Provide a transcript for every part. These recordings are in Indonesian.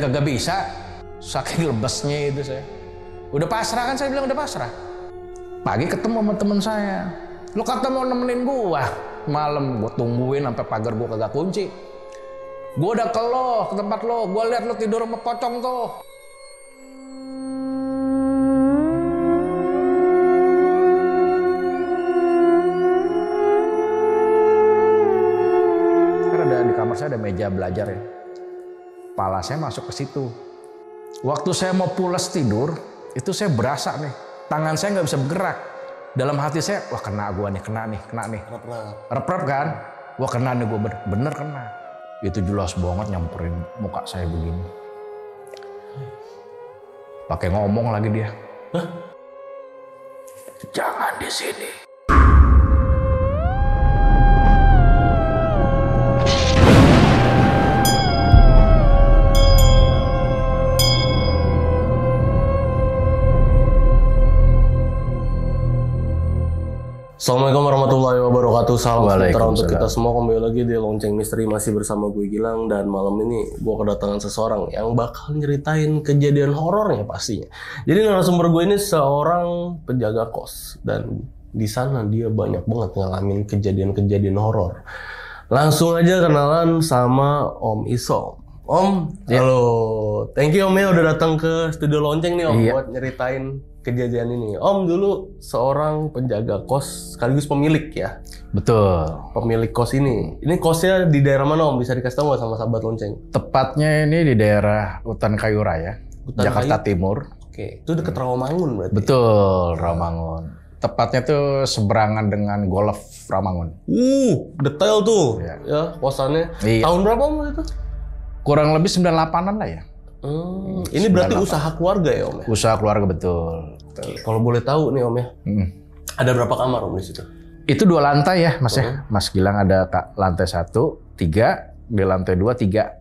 kagak bisa. Saking lebesnya itu saya. Udah pasrah kan saya bilang udah pasrah. Pagi ketemu sama temen saya. Lu kata mau nemenin gua. Malam gua tungguin sampai pagar gua kagak kunci. Gua udah ke lo, ke tempat lo. Gua lihat lo tidur sama pocong tuh. Karena ada kamar saya ada meja belajar ya Kepala saya masuk ke situ. Waktu saya mau pulas tidur, itu saya berasa nih. Tangan saya nggak bisa bergerak. Dalam hati saya, wah kena gua nih, kena nih, kena nih. Rep-rep kan? Wah kena nih gua bener, bener kena. Itu jelas banget nyamperin muka saya begini. Pakai ngomong lagi dia. Hah? Jangan di sini. Assalamualaikum warahmatullahi wabarakatuh. Salam sejahtera untuk kita semua. Kembali lagi di Lonceng Misteri masih bersama gue Gilang dan malam ini gue kedatangan seseorang yang bakal nyeritain kejadian horornya pastinya. Jadi narasumber gue ini seorang penjaga kos dan di sana dia banyak banget ngalamin kejadian-kejadian horor. Langsung aja kenalan sama Om Isom. Om, ya. halo. Thank you Om ya udah datang ke studio lonceng nih Om ya. buat nyeritain kejadian ini. Om dulu seorang penjaga kos sekaligus pemilik ya. Betul. Pemilik kos ini. Ini kosnya di daerah mana Om? Bisa dikasih tahu sama sahabat lonceng? Tepatnya ini di daerah Hutan Kayu Raya, Hutan Jakarta Kayu. Timur. Oke, itu dekat hmm. Rawamangun berarti. Betul, nah. Rawamangun tepatnya tuh seberangan dengan Golf Ramangun. Uh, detail tuh. Ya, ya kosannya. Iya. Tahun berapa om itu? kurang lebih 98-an lah ya. Hmm, ini 98. berarti usaha keluarga ya Om ya? Usaha keluarga betul. Kalau boleh tahu nih Om ya, hmm. ada berapa kamar Om di situ? Itu dua lantai ya Mas ya. hmm. ya. Mas Gilang ada lantai satu, tiga, di lantai dua, tiga.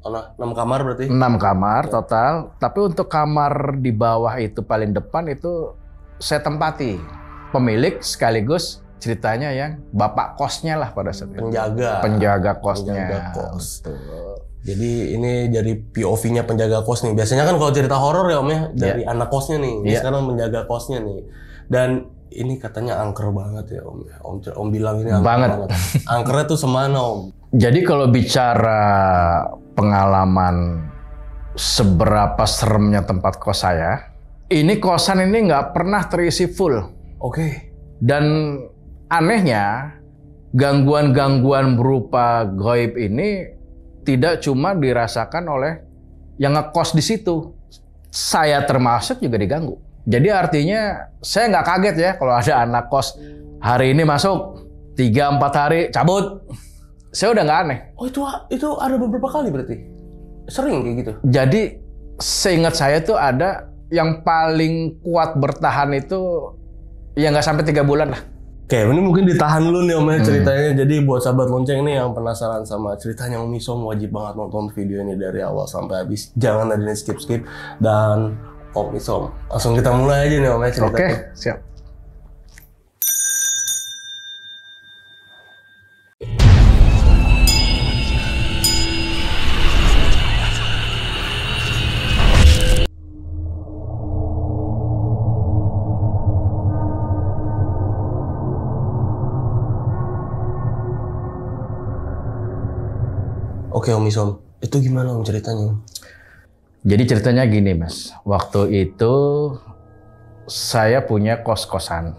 Oh, nah, enam kamar berarti? enam kamar ya. total. Tapi untuk kamar di bawah itu paling depan itu saya tempati. Pemilik sekaligus ceritanya yang bapak kosnya lah pada saat itu. Penjaga. Penjaga kosnya. Penjaga kos. Jadi ini jadi POV-nya penjaga kos nih. Biasanya kan kalau cerita horor ya Om ya iya. dari yeah. anak kosnya nih. Yeah. Sekarang menjaga kosnya nih. Dan ini katanya angker banget ya Om. Ya. Om, om bilang ini angker banget. banget. Angkernya tuh semana Om? Jadi kalau bicara pengalaman seberapa seremnya tempat kos saya, ini kosan ini nggak pernah terisi full. Oke. Okay. Dan anehnya gangguan-gangguan berupa goib ini tidak cuma dirasakan oleh yang ngekos di situ. Saya termasuk juga diganggu. Jadi artinya saya nggak kaget ya kalau ada anak kos hari ini masuk tiga empat hari cabut. Saya udah nggak aneh. Oh itu itu ada beberapa kali berarti sering kayak gitu. Jadi seingat saya tuh ada yang paling kuat bertahan itu ya nggak sampai tiga bulan lah Oke, ini mungkin ditahan dulu nih omnya hmm. ceritanya. Hmm. Jadi buat sahabat lonceng nih yang penasaran sama ceritanya Om Isom wajib banget nonton video ini dari awal sampai habis. Jangan ada yang skip-skip dan Om Isom. Langsung kita mulai aja nih omnya ceritanya. Oke, siap. Oke Om Isom, itu gimana Om ceritanya? Jadi ceritanya gini Mas, waktu itu saya punya kos-kosan.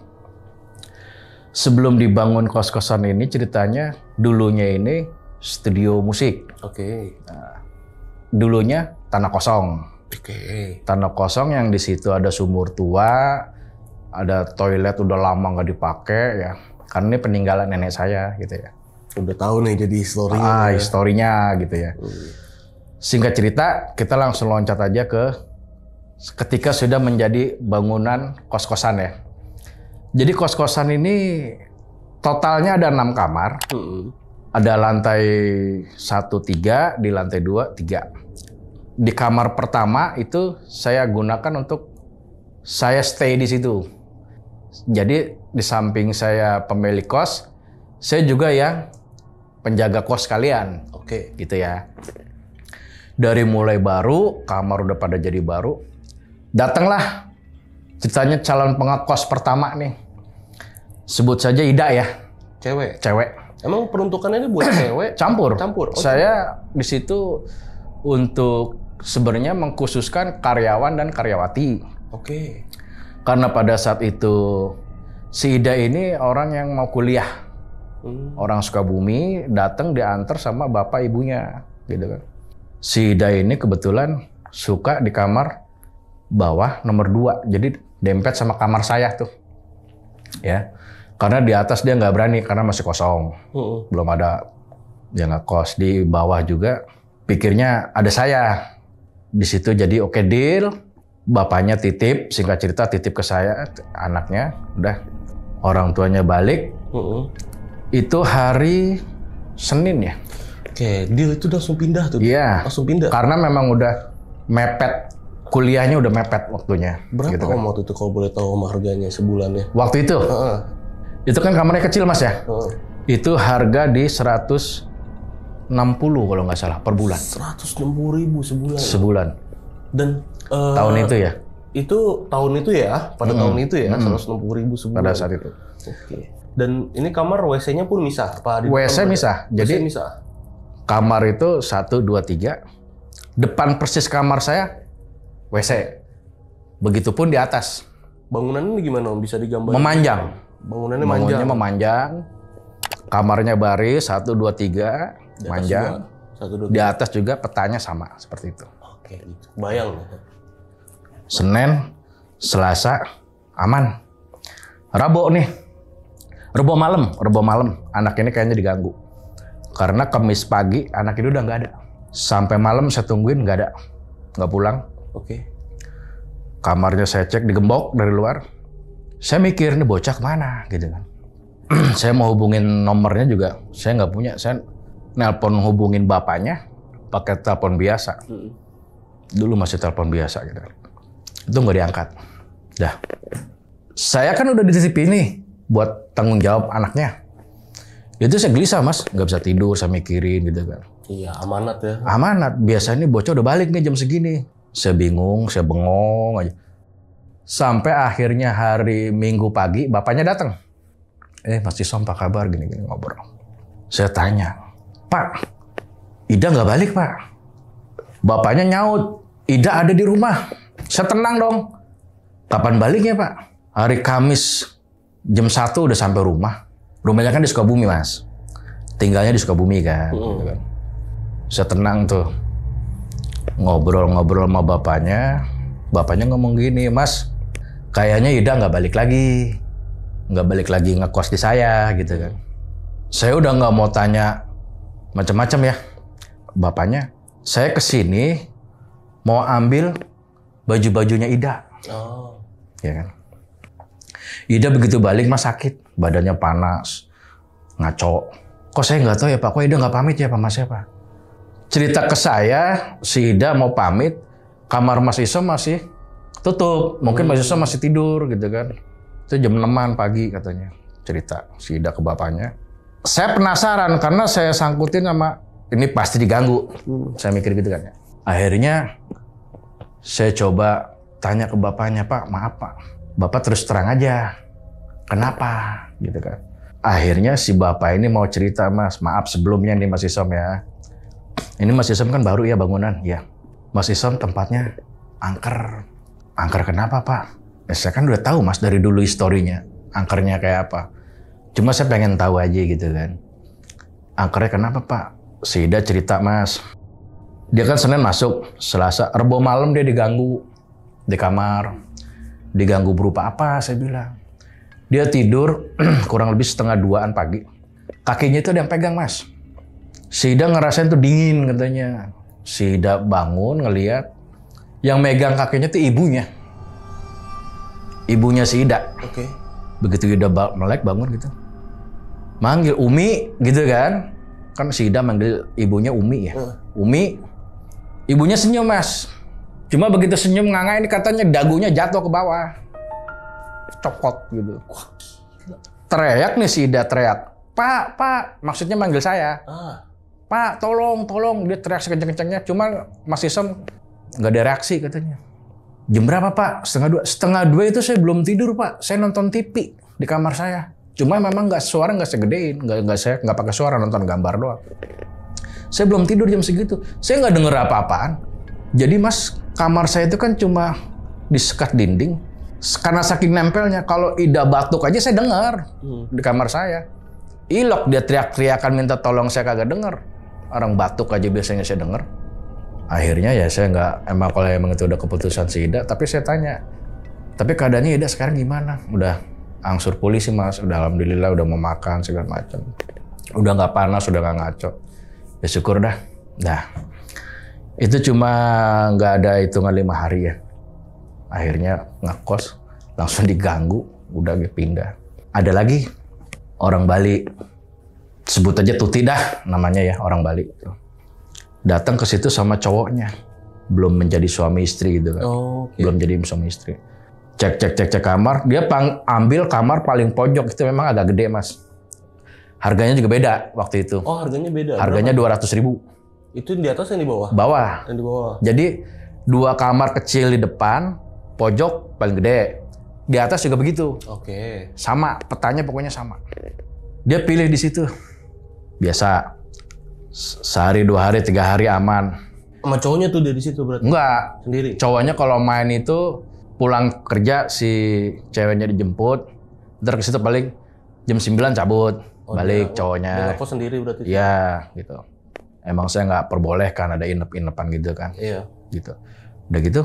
Sebelum dibangun kos-kosan ini ceritanya dulunya ini studio musik. Oke. Okay. Nah, dulunya tanah kosong. Oke. Okay. Tanah kosong yang di situ ada sumur tua, ada toilet udah lama nggak dipakai ya. Karena ini peninggalan nenek saya gitu ya udah tahu nih jadi historinya ah ya. historinya gitu ya, gitu ya. Hmm. singkat cerita kita langsung loncat aja ke ketika sudah menjadi bangunan kos kosan ya jadi kos kosan ini totalnya ada enam kamar hmm. ada lantai satu tiga di lantai dua tiga di kamar pertama itu saya gunakan untuk saya stay di situ. Jadi di samping saya pemilik kos, saya juga yang penjaga kos kalian. Oke. Okay. Gitu ya. Dari mulai baru, kamar udah pada jadi baru. Datanglah ceritanya calon pengakos pertama nih. Sebut saja Ida ya. Cewek. Cewek. Emang peruntukannya ini buat cewek? Campur. Campur. Oh, Saya di situ untuk sebenarnya mengkhususkan karyawan dan karyawati. Oke. Okay. Karena pada saat itu si Ida ini orang yang mau kuliah Hmm. Orang Sukabumi datang diantar sama bapak ibunya, gitu kan. Si Day ini kebetulan suka di kamar bawah nomor 2. Jadi dempet sama kamar saya tuh. Ya. Karena di atas dia nggak berani karena masih kosong. Hmm. Belum ada yang ngekos di bawah juga. Pikirnya ada saya. Di situ jadi oke okay deal. Bapaknya titip, singkat cerita titip ke saya anaknya. Udah orang tuanya balik. -uh. Itu hari Senin ya. Oke, deal itu langsung pindah tuh. Iya. Langsung pindah. Karena memang udah mepet kuliahnya udah mepet waktunya. Berapa gitu kan. waktu itu kalau boleh tahu om harganya ya? Waktu itu? Uh -uh. Itu kan kamarnya kecil mas ya? Uh -uh. Itu harga di 160 kalau nggak salah per bulan. 160 ribu sebulan? Sebulan. Dan uh, tahun itu ya? Itu tahun itu ya, pada hmm. tahun itu ya, 160 ribu sebulan. Pada saat itu. Oke. Okay. Dan ini kamar WC-nya pun misah, Pak. Di WC misah. Jadi WC misah. Kamar itu satu dua tiga. Depan persis kamar saya WC. Begitupun di atas. Bangunannya gimana Om? Bisa digambar? Memanjang. Bangunannya, Bangunannya memanjang. Kamarnya baris satu dua tiga di manjang. 1, 2, 3. Di atas juga petanya sama seperti itu. Oke, gitu. Bayang. Senin, Selasa, aman. Rabu nih Rebo malam, rebo malam, anak ini kayaknya diganggu. Karena kemis pagi anak itu udah nggak ada. Sampai malam saya tungguin nggak ada, nggak pulang. Oke. Okay. Kamarnya saya cek digembok dari luar. Saya mikir ini bocah mana gitu kan. saya mau hubungin nomornya juga, saya nggak punya. Saya nelpon hubungin bapaknya pakai telepon biasa. Hmm. Dulu masih telepon biasa gitu. Itu nggak diangkat. Dah. Saya kan udah di nih buat tanggung jawab anaknya. Ya itu saya gelisah mas, nggak bisa tidur, saya mikirin gitu kan. Iya amanat ya. Amanat. Biasanya ini bocah udah balik nih jam segini. Saya bingung, saya bengong aja. Sampai akhirnya hari Minggu pagi, bapaknya datang. Eh, pasti Som, kabar? Gini-gini ngobrol. Saya tanya, Pak, Ida nggak balik, Pak. Bapaknya nyaut, Ida ada di rumah. Saya tenang dong. Kapan baliknya, Pak? Hari Kamis jam satu udah sampai rumah. Rumahnya kan di Sukabumi, Mas. Tinggalnya di Sukabumi kan. Mm. Saya tenang tuh. Ngobrol-ngobrol sama bapaknya. Bapaknya ngomong gini, Mas, kayaknya Ida nggak balik lagi. Nggak balik lagi ngekos di saya gitu kan. Saya udah nggak mau tanya macam-macam ya. Bapaknya, saya kesini mau ambil baju-bajunya Ida. Oh. Ya kan? Ida begitu balik mas sakit, badannya panas, ngaco. Kok saya nggak tahu ya Pak, kok Ida nggak pamit ya Pak Mas ya Pak? Cerita ke saya, si Ida mau pamit, kamar Mas Iso masih tutup. Mungkin Mas Iso masih tidur gitu kan. Itu jam 6 pagi katanya. Cerita si Ida ke bapaknya. Saya penasaran karena saya sangkutin sama ini pasti diganggu. Hmm. Saya mikir gitu kan ya. Akhirnya saya coba tanya ke bapaknya, Pak, maaf Pak bapak terus terang aja kenapa gitu kan akhirnya si bapak ini mau cerita mas maaf sebelumnya nih mas Isom ya ini mas Isom kan baru ya bangunan ya mas Isom tempatnya angker angker kenapa pak ya, saya kan udah tahu mas dari dulu historinya angkernya kayak apa cuma saya pengen tahu aja gitu kan angkernya kenapa pak si cerita mas dia kan Senin masuk Selasa Rebo malam dia diganggu di kamar Diganggu berupa apa? Saya bilang. Dia tidur kurang lebih setengah duaan pagi. Kakinya itu ada yang pegang, Mas. Si ngerasain tuh dingin katanya. Si bangun ngeliat. Yang megang kakinya tuh ibunya. Ibunya si Oke. Okay. Begitu Ida melek bangun gitu. Manggil Umi gitu kan. Kan si manggil ibunya Umi ya. Uh. Umi. Ibunya senyum, Mas Cuma begitu senyum nganga ini katanya dagunya jatuh ke bawah. Copot gitu. Wah, teriak nih si Ida teriak. Pak, Pak, maksudnya manggil saya. Ah. Pak, tolong, tolong. Dia teriak sekenceng-kencengnya. Cuma Mas Isam nggak ada reaksi katanya. Jam berapa Pak? Setengah dua. Setengah dua itu saya belum tidur Pak. Saya nonton TV di kamar saya. Cuma memang nggak suara nggak segedein, nggak nggak saya nggak pakai suara nonton gambar doang. Saya belum tidur jam segitu. Saya nggak denger apa-apaan. Jadi Mas kamar saya itu kan cuma di sekat dinding. Karena saking nempelnya, kalau Ida batuk aja saya dengar hmm. di kamar saya. Ilok dia teriak-teriakan minta tolong saya kagak dengar. Orang batuk aja biasanya saya dengar. Akhirnya ya saya nggak emang kalau emang itu udah keputusan si Ida, tapi saya tanya. Tapi keadaannya Ida sekarang gimana? Udah angsur polisi mas, udah alhamdulillah udah mau makan segala macam. Udah nggak panas, udah nggak ngaco. Ya syukur dah. Dah, itu cuma nggak ada hitungan lima hari ya. Akhirnya ngekos, langsung diganggu, udah pindah. Ada lagi orang Bali, sebut aja Tuti dah namanya ya orang Bali. Datang ke situ sama cowoknya, belum menjadi suami istri gitu kan, oh, okay. belum jadi suami istri. Cek cek cek cek kamar, dia pang ambil kamar paling pojok itu memang agak gede mas. Harganya juga beda waktu itu. Oh harganya beda. Harganya dua ratus ribu. Itu di atas yang di bawah? Bawah. Yang di bawah. Jadi dua kamar kecil di depan, pojok paling gede. Di atas juga begitu. Oke. Okay. Sama, petanya pokoknya sama. Dia pilih di situ. Biasa. Sehari, dua hari, tiga hari aman. Sama cowoknya tuh dari situ berarti? Enggak. Sendiri? Cowoknya kalau main itu pulang kerja si ceweknya dijemput. Ntar ke situ paling jam 9 cabut. Oh, balik ya. cowoknya. Dia sendiri berarti? Iya, gitu emang saya nggak perbolehkan ada inep-inepan gitu kan. Iya. Gitu. Udah gitu,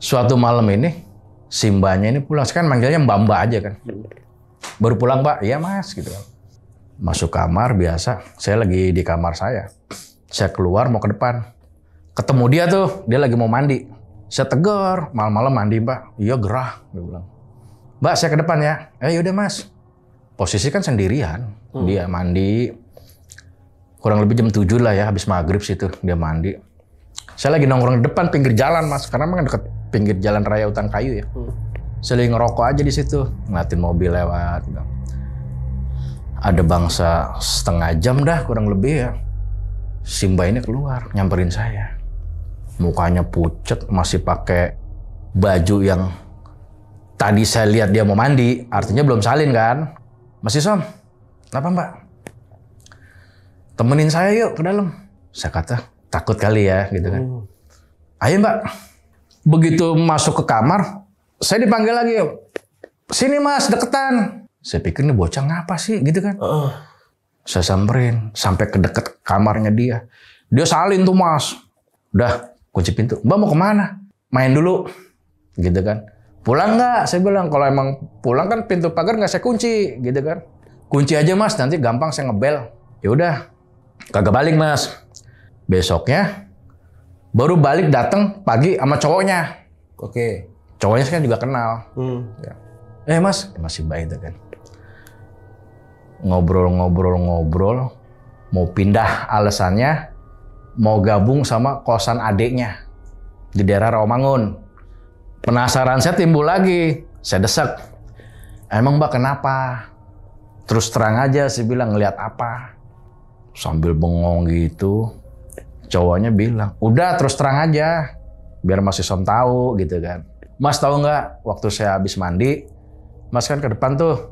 suatu malam ini simbanya ini pulang. sekarang kan manggilnya Mbak Mbak aja kan. Baru pulang Pak, iya Mas gitu kan. Masuk kamar biasa, saya lagi di kamar saya. Saya keluar mau ke depan. Ketemu dia tuh, dia lagi mau mandi. Saya tegur, malam-malam mandi Mbak. Iya gerah, dia bilang. Mbak saya ke depan ya. Eh yaudah Mas. Posisi kan sendirian. Hmm. Dia mandi, kurang lebih jam 7 lah ya habis maghrib situ dia mandi saya lagi nongkrong di depan pinggir jalan mas karena memang deket pinggir jalan raya utang kayu ya hmm. saya lagi ngerokok aja di situ ngeliatin mobil lewat ada bangsa setengah jam dah kurang lebih ya Simba ini keluar nyamperin saya mukanya pucet masih pakai baju yang tadi saya lihat dia mau mandi artinya belum salin kan masih som apa mbak temenin saya yuk ke dalam. Saya kata, takut kali ya gitu kan. Oh. Ayo mbak, begitu masuk ke kamar, saya dipanggil lagi yuk. Sini mas, deketan. Saya pikir ini bocah ngapa sih gitu kan. Uh. Saya samperin sampai ke deket kamarnya dia. Dia salin tuh mas. Udah, kunci pintu. Mbak mau kemana? Main dulu. Gitu kan. Pulang nggak? Saya bilang kalau emang pulang kan pintu pagar nggak saya kunci, gitu kan? Kunci aja mas, nanti gampang saya ngebel. Ya udah, Kagak balik mas. Besoknya baru balik datang pagi sama cowoknya. Oke. Cowoknya kan juga kenal. Hmm. Ya. Eh mas, masih baik itu kan. Ngobrol-ngobrol-ngobrol, mau pindah alasannya mau gabung sama kosan adiknya di daerah Romangun. Penasaran saya timbul lagi, saya desak. Emang mbak kenapa? Terus terang aja saya bilang ngeliat apa? sambil bengong gitu cowoknya bilang udah terus terang aja biar Mas Isom tahu gitu kan Mas tahu nggak waktu saya habis mandi Mas kan ke depan tuh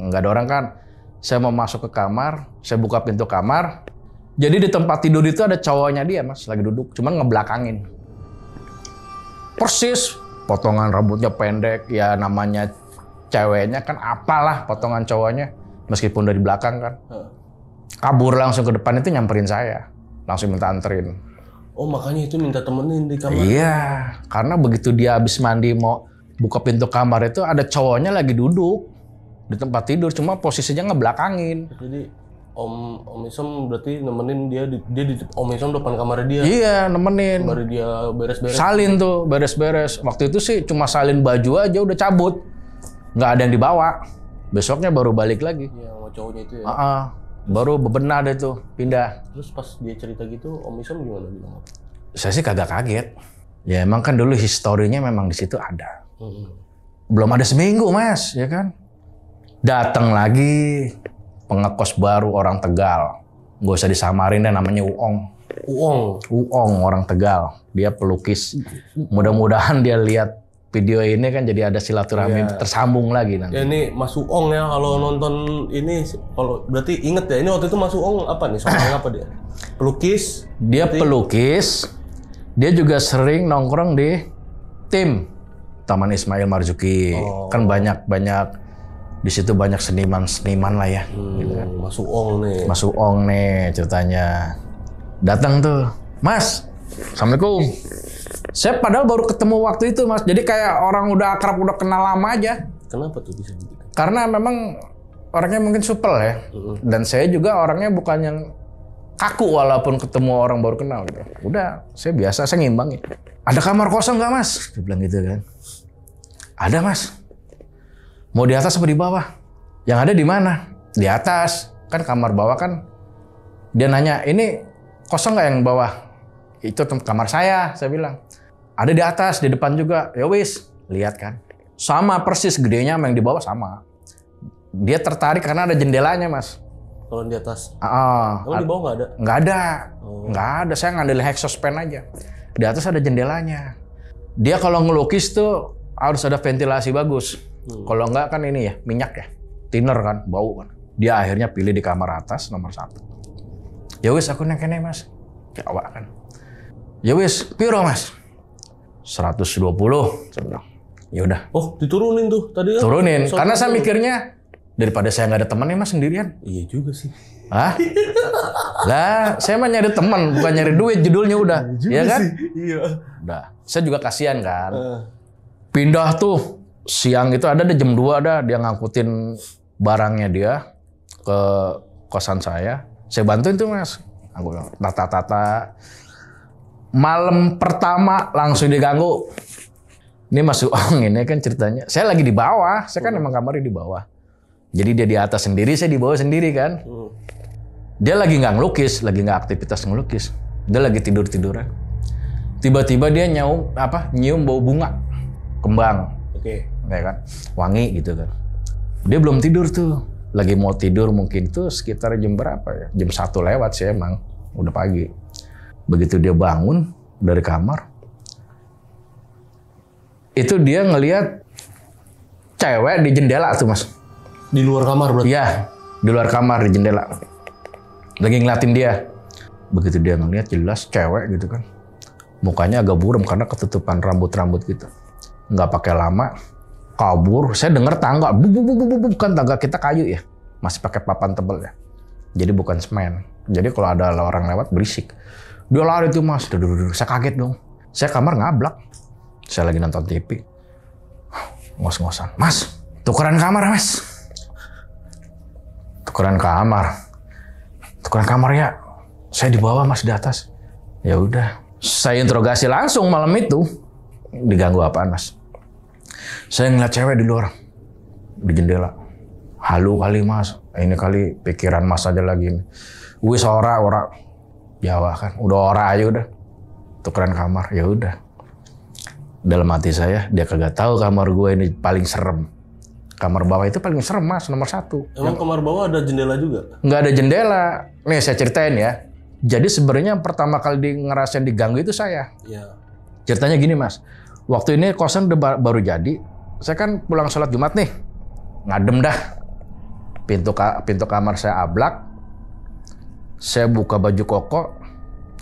nggak ada orang kan saya mau masuk ke kamar saya buka pintu kamar jadi di tempat tidur itu ada cowoknya dia mas lagi duduk cuman ngebelakangin persis potongan rambutnya pendek ya namanya ceweknya kan apalah potongan cowoknya meskipun dari belakang kan kabur langsung ke depan itu nyamperin saya langsung minta anterin oh makanya itu minta temenin di kamar iya karena begitu dia habis mandi mau buka pintu kamar itu ada cowoknya lagi duduk di tempat tidur cuma posisinya ngebelakangin jadi Om Om Isom berarti nemenin dia dia di Om Isom depan kamar dia. Iya, nemenin. Baru dia beres-beres. Salin tuh, beres-beres. Waktu itu sih cuma salin baju aja udah cabut. Nggak ada yang dibawa. Besoknya baru balik lagi. Iya, cowoknya itu ya. Uh -uh baru bebenah deh tuh pindah terus pas dia cerita gitu om Isom gimana bilang saya sih kagak kaget ya emang kan dulu historinya memang di situ ada hmm. belum ada seminggu mas ya kan datang lagi pengekos baru orang Tegal gak usah disamarin deh namanya Uong Uong Uong orang Tegal dia pelukis mudah-mudahan dia lihat video ini kan jadi ada silaturahmi yeah. tersambung lagi nanti. Ya ini Mas Uong ya kalau nonton ini kalau berarti inget ya ini waktu itu Mas Uong apa nih soalnya apa dia? Pelukis. Dia berarti... pelukis. Dia juga sering nongkrong di tim Taman Ismail Marzuki. Oh. Kan banyak banyak di situ banyak seniman-seniman lah ya. Hmm, gitu kan. Mas Uong nih. Mas Uong nih ceritanya. Datang tuh, Mas. Assalamualaikum saya padahal baru ketemu waktu itu, Mas. Jadi kayak orang udah akrab, udah kenal lama aja. Kenapa tuh bisa begitu? Karena memang orangnya mungkin supel ya. Mm-hmm. Dan saya juga orangnya bukan yang kaku walaupun ketemu orang baru kenal gitu. Udah, saya biasa, saya ngimbangin. Ya. Ada kamar kosong nggak mas? Dia bilang gitu kan. Ada mas. Mau di atas apa di bawah? Yang ada di mana? Di atas. Kan kamar bawah kan. Dia nanya, ini kosong nggak yang bawah? Itu kamar saya, saya bilang. Ada di atas, di depan juga. Ya wis, lihat kan. Sama persis gedenya sama yang di bawah sama. Dia tertarik karena ada jendelanya, Mas. Kalau di atas? Ah, uh, di bawah nggak ada? Nggak ada. Oh. Nggak oh. ada. Saya ngandelin hexospan aja. Di atas ada jendelanya. Dia kalau ngelukis tuh harus ada ventilasi bagus. Hmm. Kalau nggak kan ini ya, minyak ya. Thinner kan, bau kan. Dia akhirnya pilih di kamar atas nomor satu. Ya wis aku nang Mas. Kayak kan. Ya wis, piro, Mas? 120. puluh, ya udah. Oh, diturunin tuh tadi. Ya? Turunin. Ya, Karena saya mikirnya daripada saya nggak ada temannya mas sendirian. Iya juga sih. Hah? lah, saya mah nyari teman, bukan nyari duit judulnya udah. Iya, iya kan? Iya. Udah. Saya juga kasihan kan. Eh. Pindah tuh siang itu ada di jam 2 ada dia ngangkutin barangnya dia ke kosan saya. Saya bantuin tuh mas. Aku tata-tata malam pertama langsung diganggu. Ini masuk Uang ini ya kan ceritanya. Saya lagi di bawah, saya kan hmm. emang kamarnya di bawah. Jadi dia di atas sendiri, saya di bawah sendiri kan. Hmm. Dia lagi nggak ngelukis, lagi nggak aktivitas ngelukis. Dia lagi tidur tiduran. Tiba-tiba dia nyium apa? Nyium bau bunga kembang. Oke. Okay. Ya kan, wangi gitu kan. Dia belum tidur tuh. Lagi mau tidur mungkin tuh sekitar jam berapa ya? Jam satu lewat sih emang. Udah pagi Begitu dia bangun dari kamar, itu dia ngelihat cewek di jendela tuh mas. Di luar kamar berarti? Iya, di luar kamar di jendela. Lagi ngeliatin dia. Begitu dia ngelihat jelas cewek gitu kan. Mukanya agak buram karena ketutupan rambut-rambut gitu. Nggak pakai lama, kabur. Saya dengar tangga, bu, bu, bu, bu, bu, bukan tangga kita kayu ya, masih pakai papan tebel ya. Jadi bukan semen. Jadi kalau ada orang lewat berisik. Dia lari tuh mas. Duh, duh, duh. Saya kaget dong. Saya kamar ngablak. Saya lagi nonton TV. Ngos-ngosan. Mas, tukeran kamar mas. Tukeran kamar. Tukeran kamar ya. Saya di bawah mas di atas. Ya udah. Saya interogasi langsung malam itu. Diganggu apaan mas? Saya ngeliat cewek di luar. Di jendela. Halu kali mas. Ini kali pikiran mas aja lagi. Wis ora ora Jawa kan udah ora aja udah tukeran kamar ya udah dalam hati saya dia kagak tahu kamar gue ini paling serem kamar bawah itu paling serem mas nomor satu emang Yang, kamar bawah ada jendela juga nggak ada jendela nih saya ceritain ya jadi sebenarnya pertama kali di ngerasain diganggu itu saya ya. ceritanya gini mas waktu ini kosan udah baru jadi saya kan pulang sholat jumat nih ngadem dah pintu ka pintu kamar saya ablak saya buka baju koko,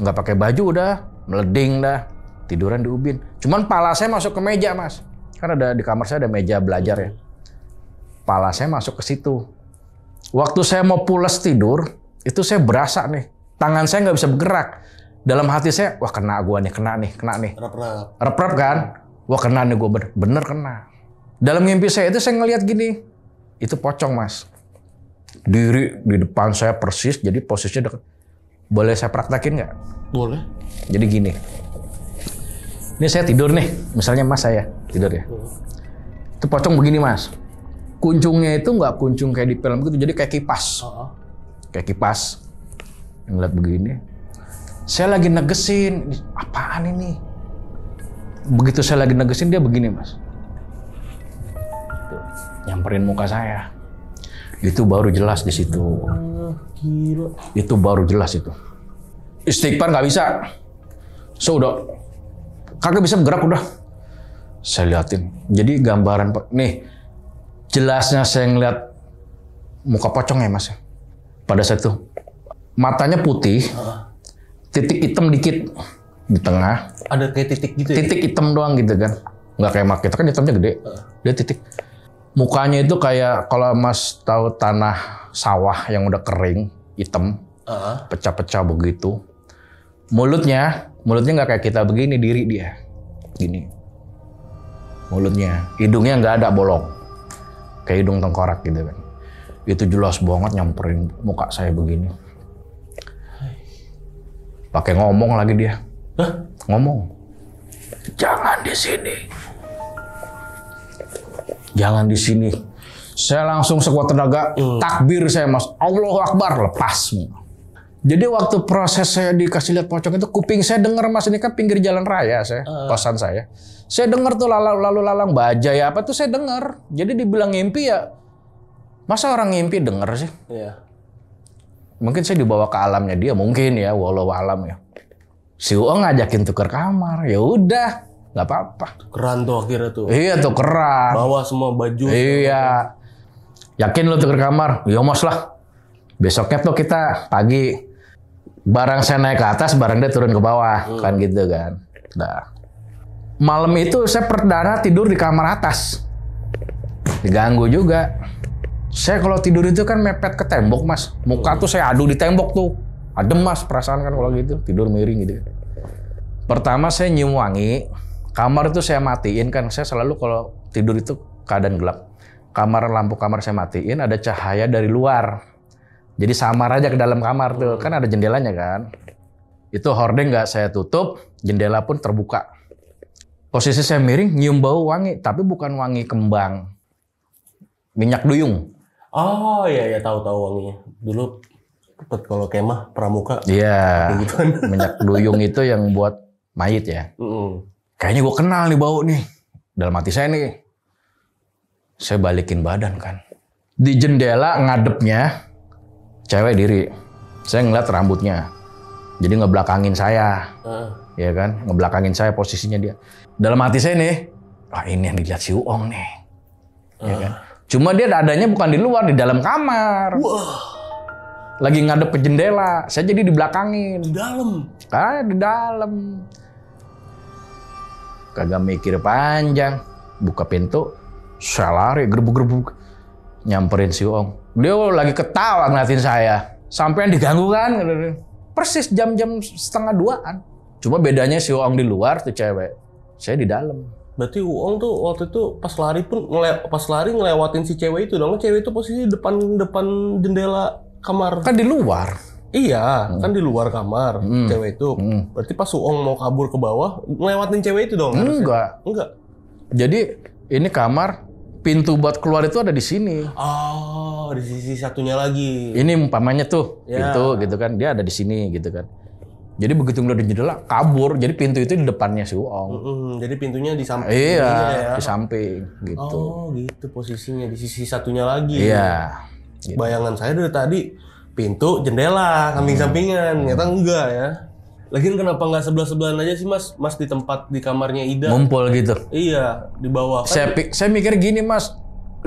nggak pakai baju udah, meleding dah, tiduran di ubin. Cuman pala saya masuk ke meja mas, karena ada di kamar saya ada meja belajar ya. Pala saya masuk ke situ. Waktu saya mau pulas tidur, itu saya berasa nih, tangan saya nggak bisa bergerak. Dalam hati saya, wah kena gua nih, kena nih, kena nih. Rep-rep. kan? Wah kena nih gua bener, bener kena. Dalam mimpi saya itu saya ngelihat gini, itu pocong mas diri di depan saya persis jadi posisinya dekat. Boleh saya praktekin nggak? Boleh. Jadi gini. Ini saya tidur nih, misalnya Mas saya tidur ya. Itu pocong begini Mas. Kuncungnya itu nggak kuncung kayak di film gitu, jadi kayak kipas. Kayak kipas. Ngeliat begini. Saya lagi negesin, apaan ini? Begitu saya lagi negesin dia begini Mas. Nyamperin muka saya itu baru jelas di situ. gila. Itu baru jelas itu. Istighfar nggak bisa. So udah Kakak bisa bergerak udah. Saya liatin. Jadi gambaran nih jelasnya saya ngeliat muka pocong ya mas. Ya? Pada saat itu matanya putih, titik hitam dikit di tengah. Ada kayak titik gitu ya? Titik hitam doang gitu kan. Nggak kayak mak kita kan hitamnya gede. Dia titik mukanya itu kayak kalau Mas tahu tanah sawah yang udah kering, hitam, pecah-pecah uh -huh. begitu. Mulutnya, mulutnya nggak kayak kita begini diri dia, gini. Mulutnya, hidungnya nggak ada bolong, kayak hidung tengkorak gitu kan. Itu jelas banget nyamperin muka saya begini. Pakai ngomong lagi dia, huh? ngomong. Jangan di sini jangan di sini. Saya langsung sekuat tenaga, hmm. takbir saya mas, Allahu Akbar, lepas. Jadi waktu proses saya dikasih lihat pocong itu kuping saya dengar mas ini kan pinggir jalan raya saya uh. kosan saya. Saya dengar tuh lalu lalu lalang baja ya apa tuh saya dengar. Jadi dibilang ngimpi ya masa orang ngimpi dengar sih? Yeah. Mungkin saya dibawa ke alamnya dia mungkin ya walau alam ya. Si Uang ngajakin tukar kamar ya udah nggak apa-apa. keran tuh akhirnya tuh. Iya tuh keran Bawa semua baju. Iya. Yakin lo tuker ke kamar? Iya mas lah. Besoknya tuh kita pagi barang saya naik ke atas, barang dia turun ke bawah, hmm. kan gitu kan. Nah. Malam itu saya perdana tidur di kamar atas. Diganggu juga. Saya kalau tidur itu kan mepet ke tembok mas. Muka hmm. tuh saya adu di tembok tuh. Adem mas perasaan kan kalau gitu. Tidur miring gitu. Pertama saya nyium wangi kamar itu saya matiin kan saya selalu kalau tidur itu keadaan gelap kamar lampu kamar saya matiin ada cahaya dari luar jadi samar aja ke dalam kamar tuh hmm. kan ada jendelanya kan itu hording nggak saya tutup jendela pun terbuka posisi saya miring nyium bau wangi tapi bukan wangi kembang minyak duyung oh iya ya tahu tahu wanginya dulu kalau kemah pramuka iya yeah. minyak duyung itu yang buat mayit ya mm -hmm kayaknya gue kenal nih bau nih. Dalam hati saya nih, saya balikin badan kan. Di jendela ngadepnya, cewek diri. Saya ngeliat rambutnya. Jadi ngebelakangin saya. Uh. Ya kan, ngebelakangin saya posisinya dia. Dalam hati saya nih, wah ini yang dilihat si Uong nih. Uh. Ya kan? Cuma dia adanya bukan di luar, di dalam kamar. wow. Lagi ngadep ke jendela, saya jadi dibelakangin. Di dalam? Ah, di dalam kagak mikir panjang buka pintu saya lari gerbuk-gerbuk nyamperin si Ong dia lagi ketawa ngeliatin saya yang diganggu kan persis jam-jam setengah duaan cuma bedanya si Ong di luar tuh cewek saya di dalam berarti Uong tuh waktu itu pas lari pun pas lari ngelewatin si cewek itu dong cewek itu posisi depan depan jendela kamar kan di luar Iya, hmm. kan di luar kamar hmm. cewek itu. Hmm. Berarti pas Suong mau kabur ke bawah, ngelewatin cewek itu dong? Enggak. Enggak. Jadi ini kamar pintu buat keluar itu ada di sini. Oh, di sisi satunya lagi. Ini umpamanya tuh ya. pintu gitu kan, dia ada di sini gitu kan. Jadi begitu ngeliat di jendela kabur, jadi pintu itu di depannya si Uong. Mm -hmm. Jadi pintunya di samping. Iya, ya. di samping gitu. Oh, gitu posisinya di sisi satunya lagi. Iya. Gitu. Bayangan saya dari tadi pintu jendela samping sampingan hmm. ternyata enggak ya Lagian kenapa nggak sebelah sebelahan aja sih mas? Mas di tempat di kamarnya Ida. Ngumpul gitu. Iya di bawah. Kan saya, pi- saya mikir gini mas,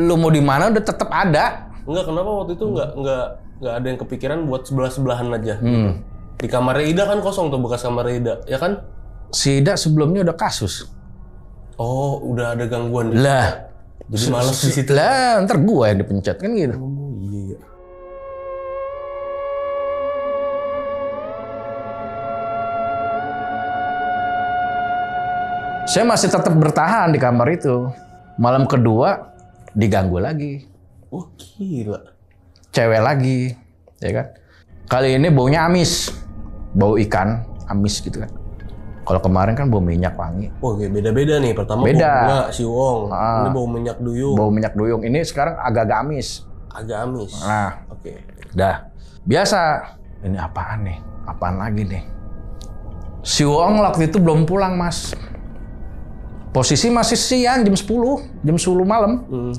lu mau di mana udah tetap ada. Enggak kenapa waktu itu nggak hmm. nggak nggak ada yang kepikiran buat sebelah sebelahan aja. Hmm. Di kamarnya Ida kan kosong tuh bekas kamar Ida, ya kan? Si Ida sebelumnya udah kasus. Oh udah ada gangguan. Lah. Jadi malas di situ. Lah ntar gua yang dipencet kan gitu. Oh. Saya masih tetap bertahan di kamar itu. Malam kedua diganggu lagi. Oh gila. Cewek lagi, ya kan? Kali ini baunya amis, bau ikan amis gitu kan. Kalau kemarin kan bau minyak wangi. Oke, oh, iya, beda-beda nih. Pertama beda. bau bunga, Wong. Ah, ini bau minyak duyung. Bau minyak duyung. Ini sekarang agak-agak amis. Agak amis. Nah, oke. Okay. Dah. Biasa. Ini apaan nih? Apaan lagi nih? Si Wong waktu itu belum pulang, Mas posisi masih siang jam 10, jam 10 malam. Hmm.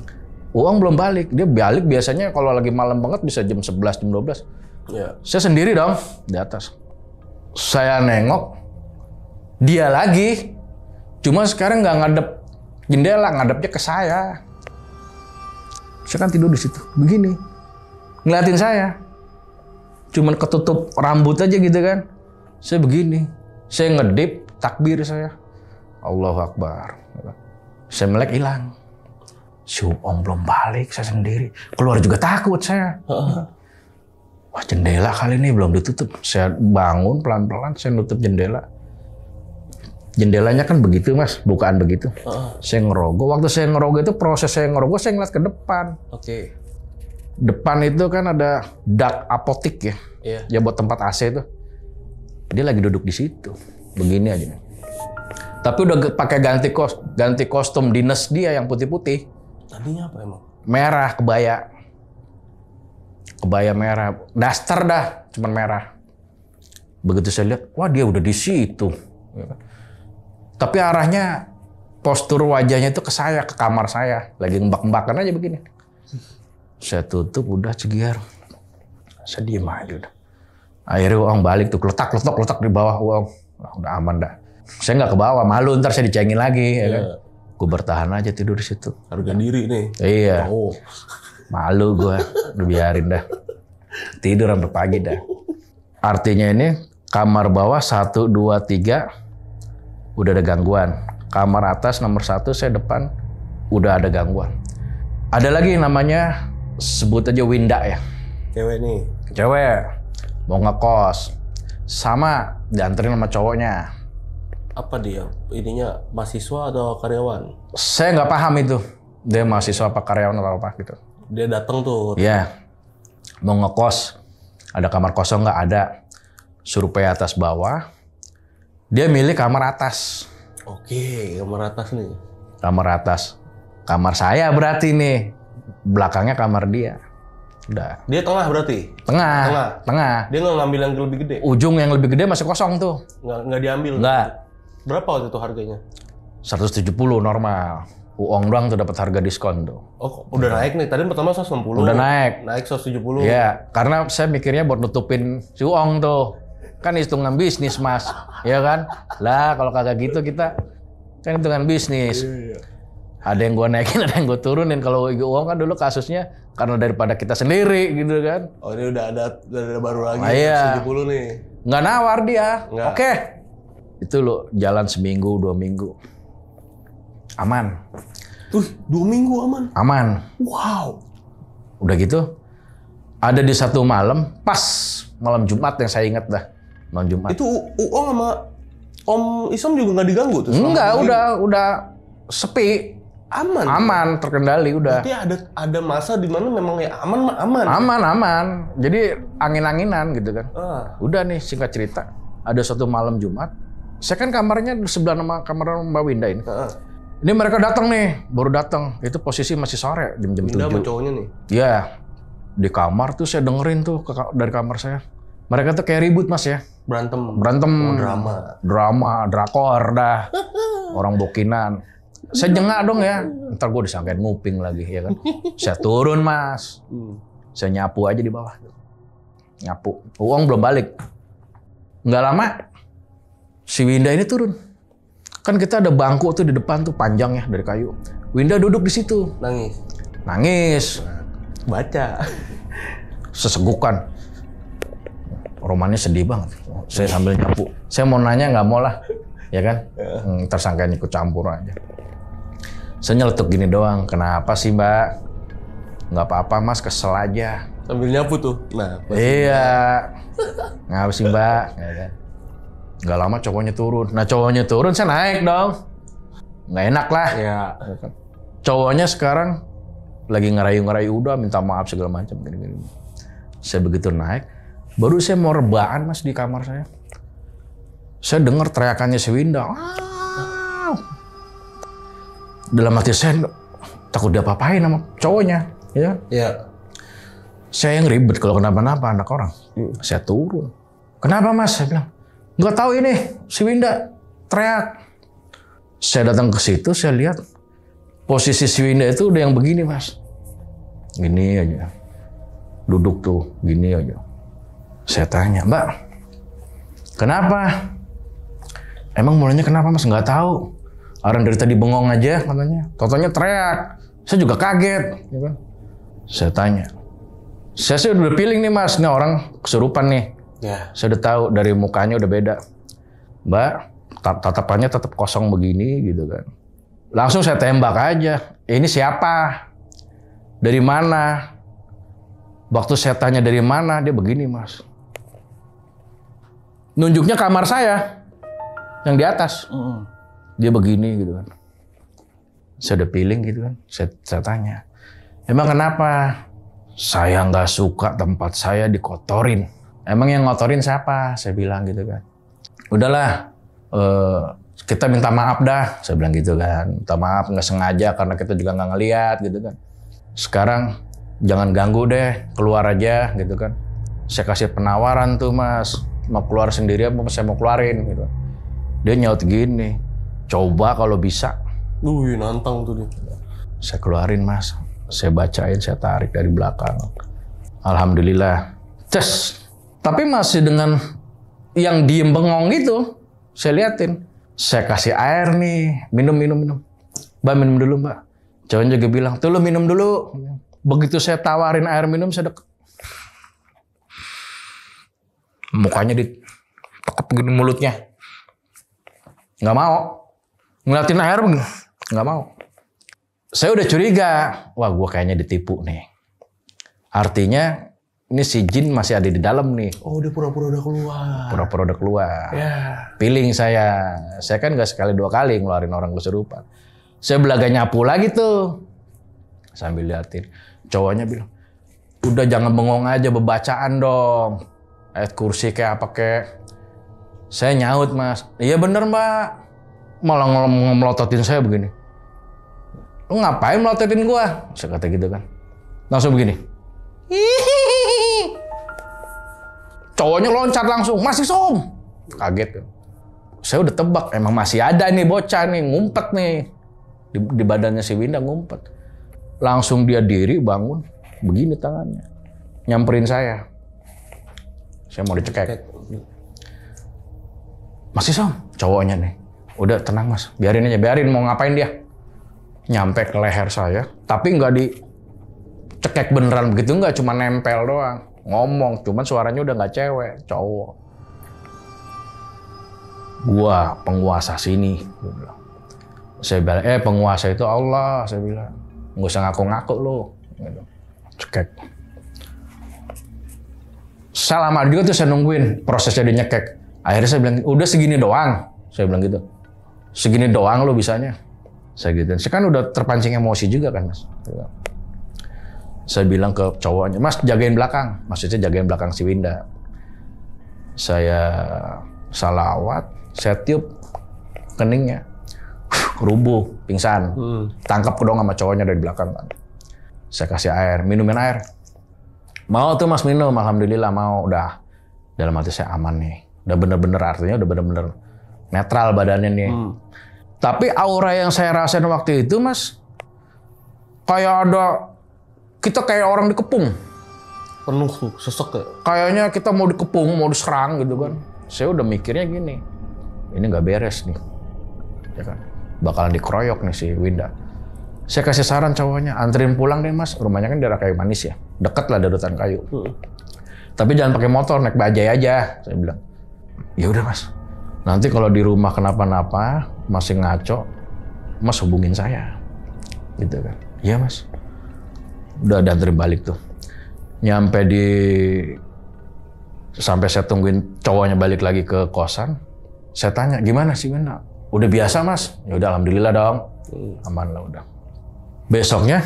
Uang belum balik. Dia balik biasanya kalau lagi malam banget bisa jam 11, jam 12. Yeah. Saya sendiri dong di atas. Saya nengok dia lagi. Cuma sekarang nggak ngadep jendela, ngadepnya ke saya. Saya kan tidur di situ, begini. Ngeliatin saya. Cuman ketutup rambut aja gitu kan. Saya begini. Saya ngedip takbir saya Allahu Akbar. Saya melek hilang. Si Om belum balik, saya sendiri. Keluar juga takut saya. Wah jendela kali ini belum ditutup. Saya bangun pelan-pelan, saya nutup jendela. Jendelanya kan begitu mas, bukaan begitu. Uh. Saya ngerogoh. Waktu saya ngerogoh itu proses saya ngerogoh, saya ngeliat ke depan. Oke. Okay. Depan itu kan ada dark apotik ya. Yeah. Ya buat tempat AC itu. Dia lagi duduk di situ. Begini aja nih. Tapi udah pakai ganti kos ganti kostum dinas dia yang putih-putih. Tadinya apa emang? Merah kebaya. Kebaya merah, daster dah, cuman merah. Begitu saya lihat, wah dia udah di situ. Ya kan? Tapi arahnya postur wajahnya itu ke saya, ke kamar saya. Lagi ngembak-ngembakan aja begini. Saya tutup, udah cegiar. sedih diem aja Akhirnya uang balik tuh, letak, letak, letak di bawah uang. udah aman dah saya nggak ke bawah, malu ntar saya dicengin lagi. Yeah. Iya. kan? Gue bertahan aja tidur di situ. Harga diri nih. Iya. Oh. Malu gue, udah biarin dah. Tidur sampai pagi dah. Artinya ini kamar bawah satu dua tiga udah ada gangguan. Kamar atas nomor satu saya depan udah ada gangguan. Ada lagi yang namanya sebut aja Winda ya. Cewek nih. Cewek mau ngekos sama diantarin sama cowoknya apa dia ininya mahasiswa atau karyawan? Saya nggak paham itu dia mahasiswa apa karyawan atau apa gitu. Dia datang tuh. Iya. Yeah. Mau ngekos, ada kamar kosong nggak ada. Survei atas bawah. Dia milih kamar atas. Oke, kamar atas nih. Kamar atas. Kamar saya berarti nih. Belakangnya kamar dia. Udah. Dia tengah berarti? Tengah. Tengah. tengah. Dia nggak ngambil yang lebih gede? Ujung yang lebih gede masih kosong tuh. Nggak, nggak diambil? Nggak. Berapa waktu itu harganya? 170 normal. Uang doang tuh dapat harga diskon tuh. Oh, udah naik nih. Tadi pertama 160. Udah naik. Naik 170. Iya, karena saya mikirnya buat nutupin si uang tuh. Kan hitungan bisnis, Mas. Iya kan? Lah, kalau kagak gitu kita kan hitungan bisnis. Iya, iya. Ada yang gua naikin, ada yang gua turunin. Kalau uang kan dulu kasusnya karena daripada kita sendiri gitu kan. Oh, ini udah ada udah ada baru lagi nah, iya. 170 nih. Nggak nawar dia. Oke, okay, itu lo jalan seminggu, dua minggu. Aman. tuh dua minggu aman? Aman. Wow. Udah gitu, ada di satu malam, pas malam Jumat yang saya ingat dah. Malam Jumat. Itu UO sama Om Isom juga nggak diganggu tuh? Enggak, udah, udah sepi aman aman ya? terkendali udah tapi ada ada masa di mana memang ya aman aman aman ya? aman jadi angin anginan gitu kan uh. udah nih singkat cerita ada satu malam Jumat saya kan kamarnya di sebelah nama kamar Mbak Winda ini. Uh Ini mereka datang nih, baru datang. Itu posisi masih sore, jam-jam tujuh. Winda cowoknya nih? Iya. Yeah. Di kamar tuh saya dengerin tuh ke, dari kamar saya. Mereka tuh kayak ribut mas ya. Berantem. Berantem. Oh, drama. Drama, drakor dah. Orang bokinan. Saya jengah dong ya. Ntar gue disangkain nguping lagi ya kan. Saya turun mas. Hmm. Saya nyapu aja di bawah. Nyapu. Uang belum balik. Nggak lama Si Winda ini turun. Kan kita ada bangku tuh di depan tuh panjang ya dari kayu. Winda duduk di situ. Nangis. Nangis. Baca. Sesegukan. Romannya sedih banget. Saya sambil nyapu. Saya mau nanya nggak mau lah. Ya kan? Hmm, tersangkanya ikut campur aja. Saya nyeletuk gini doang. Kenapa sih mbak? Nggak apa-apa mas, kesel aja. Sambil nyapu tuh? Nah, iya. Nggak apa sih mbak. Ya kan? Gak lama cowoknya turun. Nah cowoknya turun saya naik dong. Gak enak lah. Ya. Cowoknya sekarang lagi ngerayu-ngerayu udah minta maaf segala macam gini-gini. Saya begitu naik, baru saya mau rebahan mas di kamar saya. Saya dengar teriakannya si Winda. Ah. Dalam hati saya takut apa apain sama cowoknya, ya? ya. Saya yang ribet kalau kenapa-napa anak orang. Hmm. Saya turun. Kenapa mas? Saya bilang, nggak tahu ini si Winda teriak. Saya datang ke situ, saya lihat posisi si Winda itu udah yang begini mas, gini aja, duduk tuh gini aja. Saya tanya Mbak, kenapa? Emang mulanya kenapa mas? Nggak tahu. Orang dari tadi bengong aja katanya. Totonya teriak. Saya juga kaget. Iya, saya tanya. Saya sih udah pilih nih mas, ini orang kesurupan nih. Yeah. Saya udah tahu dari mukanya udah beda. Mbak, tatapannya tetap kosong begini gitu kan. Langsung saya tembak aja. Ini siapa? Dari mana? Waktu saya tanya dari mana, dia begini mas. Nunjuknya kamar saya. Yang di atas. Hmm. Dia begini gitu kan. Saya udah piling gitu kan. Saya, saya tanya. Emang kenapa? Saya nggak suka tempat saya dikotorin emang yang ngotorin siapa saya bilang gitu kan udahlah uh, kita minta maaf dah saya bilang gitu kan minta maaf nggak sengaja karena kita juga nggak ngeliat gitu kan sekarang jangan ganggu deh keluar aja gitu kan saya kasih penawaran tuh mas mau keluar sendiri apa saya mau keluarin gitu dia nyaut gini coba kalau bisa Wih, nantang tuh dia. Saya keluarin mas, saya bacain, saya tarik dari belakang. Alhamdulillah, tes. Tapi masih dengan yang diem bengong gitu, saya liatin. Saya kasih air nih, minum, minum, minum. Mbak minum dulu mbak. Jangan juga bilang, tuh lu minum dulu. Begitu saya tawarin air minum, saya deket. Mukanya tekep gini mulutnya. Nggak mau. Ngeliatin air, nggak mau. Saya udah curiga. Wah, gue kayaknya ditipu nih. Artinya ini si jin masih ada di dalam nih. Oh, udah pura-pura udah keluar. Pura-pura udah keluar. Yeah. Ya. Piling saya. Saya kan gak sekali dua kali ngeluarin orang keserupan. Saya belaga nyapu lagi tuh. Sambil liatin. Cowoknya bilang, udah jangan bengong aja, bebacaan dong. Ayat kursi kayak apa kayak. Saya nyaut mas. Iya bener mbak. Malah ngelototin saya begini. Lu ngapain melototin gua? Saya kata gitu kan. Langsung begini. Hihihi. Cowoknya loncat langsung, masih som. Kaget. Saya udah tebak, emang masih ada nih bocah nih, ngumpet nih. Di, di badannya si Winda ngumpet. Langsung dia diri bangun, begini tangannya. Nyamperin saya. Saya mau dicekek. Masih som, cowoknya nih. Udah tenang mas, biarin aja, biarin mau ngapain dia. Nyampe ke leher saya, tapi nggak di cekek beneran begitu nggak cuma nempel doang ngomong cuman suaranya udah nggak cewek cowok gua penguasa sini gua bilang saya bilang eh penguasa itu Allah saya bilang nggak usah ngaku-ngaku lo gitu. cekek saya lama juga tuh saya nungguin prosesnya dia nyekek akhirnya saya bilang udah segini doang saya bilang gitu segini doang lo bisanya saya gitu saya kan udah terpancing emosi juga kan mas saya bilang ke cowoknya, Mas jagain belakang. Maksudnya jagain belakang si Winda. Saya salawat, saya tiup keningnya. Rubuh, pingsan. Hmm. Tangkap dong sama cowoknya dari belakang Saya kasih air, minumin air. Mau tuh mas minum, alhamdulillah mau. Udah, dalam hati saya aman nih. Udah bener-bener artinya udah bener-bener netral badannya nih. Hmm. Tapi aura yang saya rasain waktu itu mas, kayak ada kita kayak orang dikepung. Penuh sesek ya? Kayaknya kita mau dikepung, mau diserang gitu kan. Saya udah mikirnya gini, ini nggak beres nih. Ya kan? Bakalan dikeroyok nih si Winda. Saya kasih saran cowoknya, anterin pulang deh mas. Rumahnya kan daerah kayu manis ya. Deket lah dari kayu. Hmm. Tapi jangan pakai motor, naik bajai aja. Saya bilang, ya udah mas. Nanti kalau di rumah kenapa-napa, masih ngaco, mas hubungin saya. Gitu kan. Iya mas udah ada terbalik tuh nyampe di sampai saya tungguin cowoknya balik lagi ke kosan saya tanya gimana sih Wina udah biasa mas ya udah alhamdulillah dong hmm. aman lah udah besoknya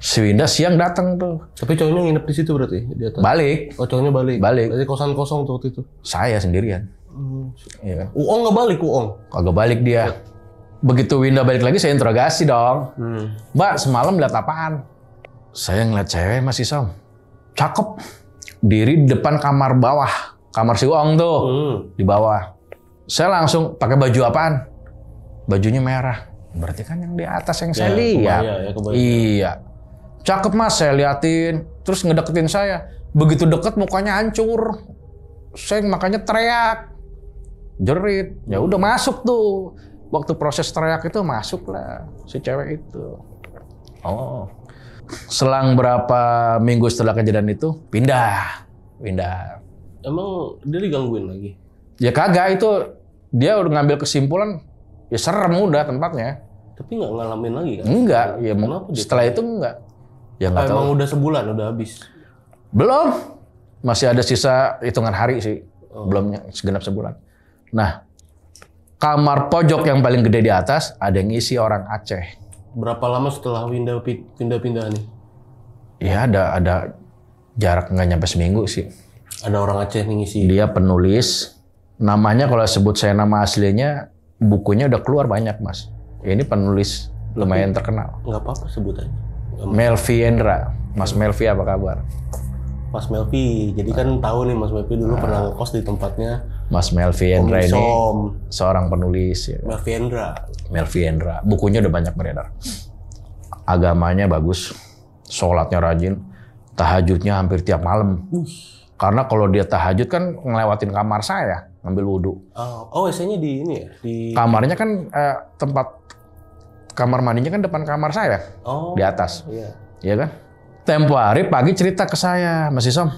si Winda siang datang tuh tapi cowoknya nginep di situ berarti di atas balik oh cowoknya balik balik jadi kosan kosong tuh waktu itu saya sendirian hmm. Iya. Uong nggak balik Uong kagak balik dia iya. begitu Winda balik lagi saya interogasi dong hmm. Mbak semalam lihat apaan saya ngeliat cewek masih som cakep diri di depan kamar bawah kamar si Wong tuh hmm. di bawah saya langsung pakai baju apaan bajunya merah berarti kan yang di atas yang ya, saya lihat ya, iya cakep mas saya liatin terus ngedeketin saya begitu deket mukanya hancur saya makanya teriak jerit ya udah hmm. masuk tuh waktu proses teriak itu masuk lah si cewek itu oh selang berapa minggu setelah kejadian itu pindah, pindah. Emang dia digangguin lagi? Ya kagak itu dia udah ngambil kesimpulan ya serem udah tempatnya. Tapi nggak ngalamin lagi kan? Enggak, ya Kenapa setelah itu enggak. Ya nggak ah, tahu. Emang udah sebulan udah habis. Belum. Masih ada sisa hitungan hari sih. Oh. Belum segenap sebulan. Nah, kamar pojok yang paling gede di atas ada yang isi orang Aceh berapa lama setelah Winda pindah-pindah nih? Ya ada ada jarak nggak nyampe seminggu sih. Ada orang Aceh nih ngisi. Dia penulis. Namanya kalau sebut saya nama aslinya, bukunya udah keluar banyak mas. Ya, ini penulis lumayan terkenal. Nggak apa-apa sebutannya. Melvi Endra, Mas Melvi apa kabar? Mas Melvi, jadi kan tahu nih Mas Melvi dulu nah. pernah ngekos di tempatnya Mas Melviendra ini seorang penulis. Ya. Melviendra. Melviendra. Bukunya udah banyak beredar. Agamanya bagus, sholatnya rajin, tahajudnya hampir tiap malam. Karena kalau dia tahajud kan ngelewatin kamar saya ngambil wudhu. Oh, oh biasanya di ini ya? Di... Kamarnya kan eh, tempat kamar mandinya kan depan kamar saya. Oh. Di atas. Iya. Iya kan? Tempo hari pagi cerita ke saya, Mas Isom.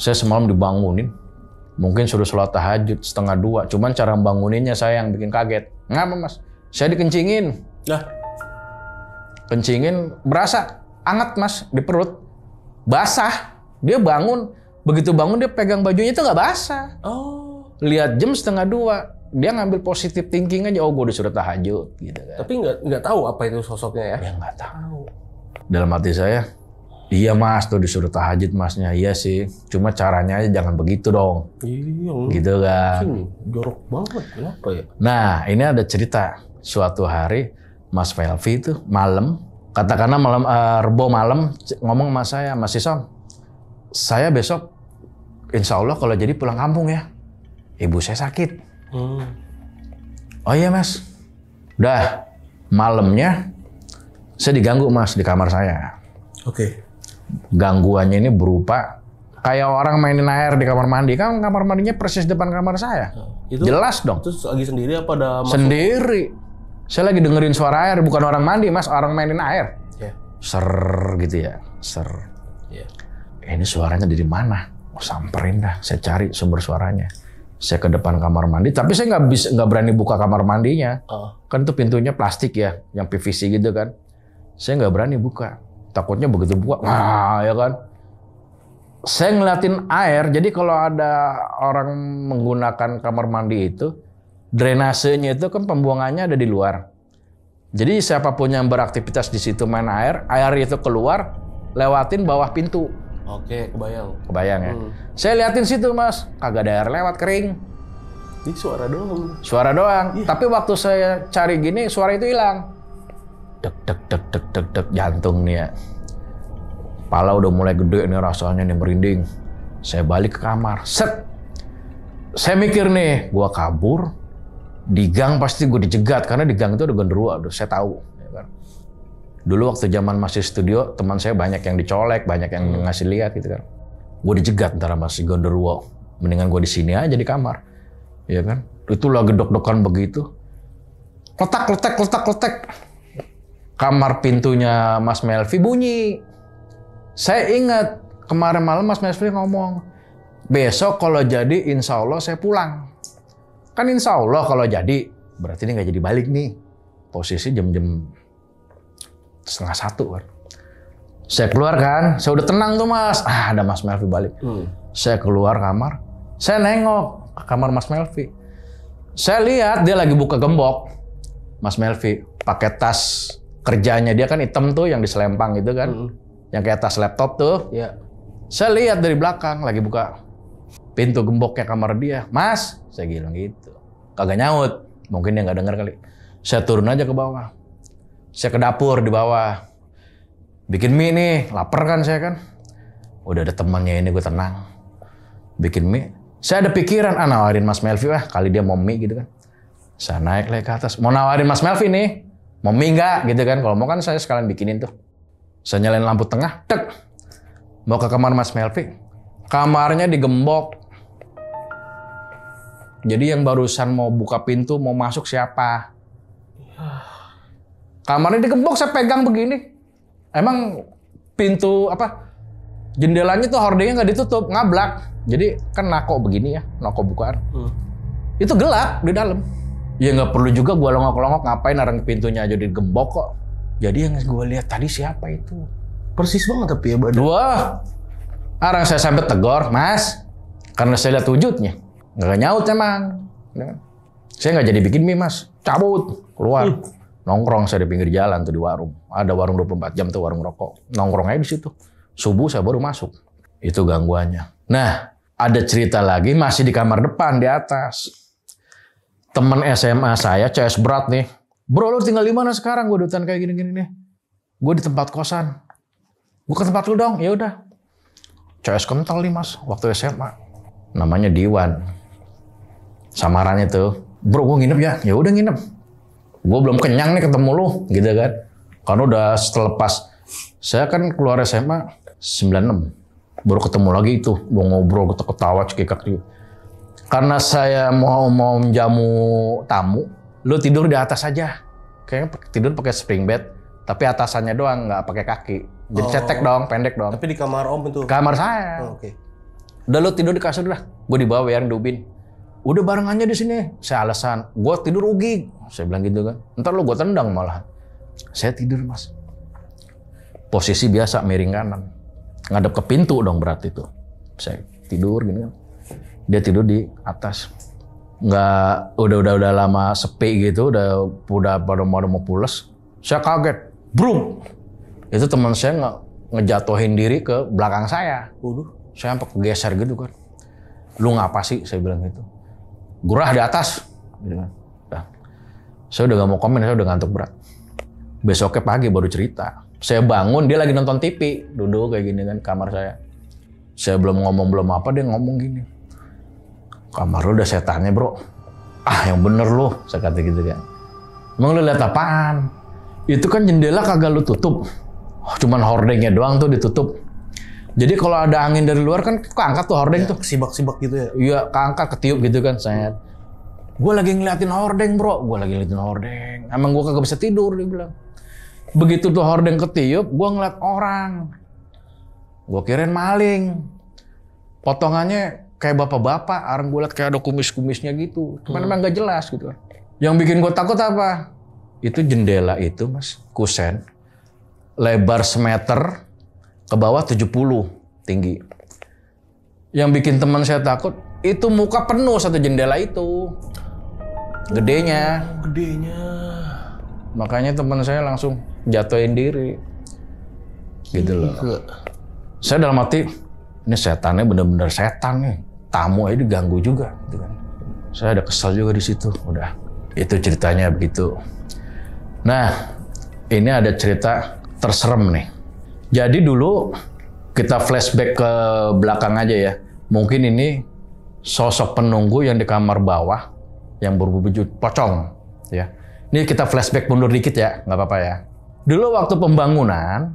Saya semalam dibangunin Mungkin suruh sholat tahajud setengah dua. Cuman cara banguninnya saya yang bikin kaget. Ngapa mas? Saya dikencingin. Nah. Kencingin berasa anget mas di perut. Basah. Dia bangun. Begitu bangun dia pegang bajunya itu nggak basah. Oh. Lihat jam setengah dua. Dia ngambil positif thinking aja. Oh gue disuruh tahajud gitu kan. Tapi nggak nggak tahu apa itu sosoknya ya? Ya nggak tahu. Dalam hati saya Iya mas, tuh disuruh tahajud masnya. Iya sih, cuma caranya aja jangan begitu dong. Iya. Gitu kan. Jorok banget, kenapa ya? Nah, ini ada cerita. Suatu hari, Mas Velvi itu malam, katakanlah malam uh, rebo malam ngomong sama saya, Mas Isom, saya besok insya Allah kalau jadi pulang kampung ya. Ibu saya sakit. Hmm. Oh iya mas, udah malamnya saya diganggu mas di kamar saya. Oke. Okay gangguannya ini berupa kayak orang mainin air di kamar mandi kan kamar mandinya persis depan kamar saya nah, itu jelas dong itu lagi sendiri apa ada masuk? sendiri saya lagi dengerin suara air bukan orang mandi mas orang mainin air yeah. ser gitu ya ser yeah. Iya. ini suaranya dari mana oh, samperin dah saya cari sumber suaranya saya ke depan kamar mandi tapi saya nggak bisa nggak berani buka kamar mandinya uh. kan itu pintunya plastik ya yang PVC gitu kan saya nggak berani buka Takutnya begitu buka, wah ya kan. Saya ngeliatin air, jadi kalau ada orang menggunakan kamar mandi itu, drainasenya itu kan pembuangannya ada di luar. Jadi siapapun yang beraktivitas di situ main air, air itu keluar, lewatin bawah pintu. Oke, kebayang. Kebayang ya. Hmm. Saya liatin situ mas, kagak ada air lewat kering. Ini suara doang. Suara doang. Yeah. Tapi waktu saya cari gini, suara itu hilang dek dek dek dek dek dek jantung nih ya pala udah mulai gede nih rasanya nih merinding saya balik ke kamar set saya mikir nih gua kabur di gang pasti gue dicegat karena di gang itu ada genderuwo aduh saya tahu ya kan. dulu waktu zaman masih studio teman saya banyak yang dicolek banyak yang hmm. ngasih lihat gitu kan gue dijegat antara masih genderuwo mendingan gue di sini aja di kamar ya kan itulah gedok-dokan begitu letak letak letak letak kamar pintunya Mas Melvi bunyi. Saya ingat kemarin malam Mas Melvi ngomong, besok kalau jadi insya Allah saya pulang. Kan insya Allah kalau jadi, berarti ini nggak jadi balik nih. Posisi jam-jam setengah satu kan. Saya keluar kan, saya udah tenang tuh mas. Ah ada Mas Melvi balik. Hmm. Saya keluar kamar, saya nengok ke kamar Mas Melvi. Saya lihat dia lagi buka gembok. Mas Melvi pakai tas kerjanya dia kan hitam tuh yang diselempang gitu kan. Hmm. Yang kayak atas laptop tuh. Yeah. Saya lihat dari belakang lagi buka pintu gemboknya kamar dia. Mas, saya bilang gitu. Kagak nyaut. Mungkin dia nggak dengar kali. Saya turun aja ke bawah. Saya ke dapur di bawah. Bikin mie nih, lapar kan saya kan. Udah ada temannya ini gue tenang. Bikin mie. Saya ada pikiran, ah nawarin Mas Melvi, lah kali dia mau mie gitu kan. Saya naik lagi ke atas. Mau nawarin Mas Melvi nih. Mau mie nggak gitu kan? Kalau mau kan saya sekalian bikinin tuh. Saya nyalain lampu tengah, tek. Mau ke kamar Mas Melvi. Kamarnya digembok. Jadi yang barusan mau buka pintu, mau masuk siapa? Kamarnya digembok, saya pegang begini. Emang pintu apa? Jendelanya tuh hordingnya nggak ditutup, ngablak. Jadi kan nako begini ya, nako bukaan. Hmm. Itu gelap di dalam. Ya nggak perlu juga gue longok-longok ngapain orang pintunya aja gembok kok. Jadi yang gue lihat tadi siapa itu? Persis banget tapi ya badan. Dua. orang saya sampai tegor, mas. Karena saya lihat wujudnya. Nggak nyaut emang. Ya. Saya nggak jadi bikin mie mas. Cabut, keluar. Hmm. Nongkrong saya di pinggir jalan tuh di warung. Ada warung 24 jam tuh warung rokok. Nongkrong aja di situ. Subuh saya baru masuk. Itu gangguannya. Nah, ada cerita lagi masih di kamar depan di atas teman SMA saya CS berat nih. Bro lo tinggal di mana sekarang? Gue dutan kayak gini-gini nih. Gue di tempat kosan. Gue ke tempat lu dong. Ya udah. CS kental nih mas. Waktu SMA. Namanya Diwan. Samarannya tuh. Bro gue nginep ya. Ya udah nginep. Gue belum kenyang nih ketemu lu. Gitu kan. Karena udah setelah Saya kan keluar SMA 96. Baru ketemu lagi itu. Gue ngobrol, ketawa, cekikak Gitu karena saya mau mau jamu tamu, lu tidur di atas aja. Kayaknya tidur pakai spring bed, tapi atasannya doang nggak pakai kaki. Jadi oh. cetek dong, pendek dong. Tapi di kamar om itu. Kamar saya. Oh, Oke. Okay. Udah lu tidur di kasur lah. Gue di bawah yang dubin. Udah barengannya di sini. Saya alasan. Gue tidur rugi. Saya bilang gitu kan. Ntar lu gue tendang malah. Saya tidur mas. Posisi biasa miring kanan. Ngadep ke pintu dong berarti itu. Saya tidur gini kan dia tidur di atas nggak udah udah udah lama sepi gitu udah udah pada mau mau pulas saya kaget brum itu teman saya nge ngejatuhin diri ke belakang saya Waduh. saya sampai kegeser gitu kan lu ngapa sih saya bilang gitu gurah di atas gitu nah, saya udah gak mau komen saya udah ngantuk berat besoknya pagi baru cerita saya bangun dia lagi nonton TV duduk kayak gini kan kamar saya saya belum ngomong belum apa dia ngomong gini kamar lu udah setannya bro ah yang bener lu saya kata gitu kan emang lu lihat apaan itu kan jendela kagak lu tutup cuman hordengnya doang tuh ditutup jadi kalau ada angin dari luar kan keangkat tuh hordeng ya, tuh sibak-sibak gitu ya iya keangkat ketiup gitu kan saya gue lagi ngeliatin hordeng bro gue lagi ngeliatin hordeng emang gue kagak bisa tidur dia bilang begitu tuh hordeng ketiup gue ngeliat orang gue kirain maling potongannya kayak bapak-bapak, orang gue liat kayak ada kumis-kumisnya gitu. Cuman hmm. emang gak jelas gitu Yang bikin gue takut apa? Itu jendela itu mas, kusen, lebar semeter, ke bawah 70 tinggi. Yang bikin teman saya takut, itu muka penuh satu jendela itu. Gedenya. Oh, gedenya. Makanya teman saya langsung jatuhin diri. Gitu loh. Saya dalam hati, ini setannya bener-bener setan nih. Tamu aja diganggu juga gitu kan. Saya ada kesel juga di situ. Udah. Itu ceritanya begitu. Nah, ini ada cerita terserem nih. Jadi dulu kita flashback ke belakang aja ya. Mungkin ini sosok penunggu yang di kamar bawah yang berbujud pocong ya. Ini kita flashback mundur dikit ya, nggak apa-apa ya. Dulu waktu pembangunan,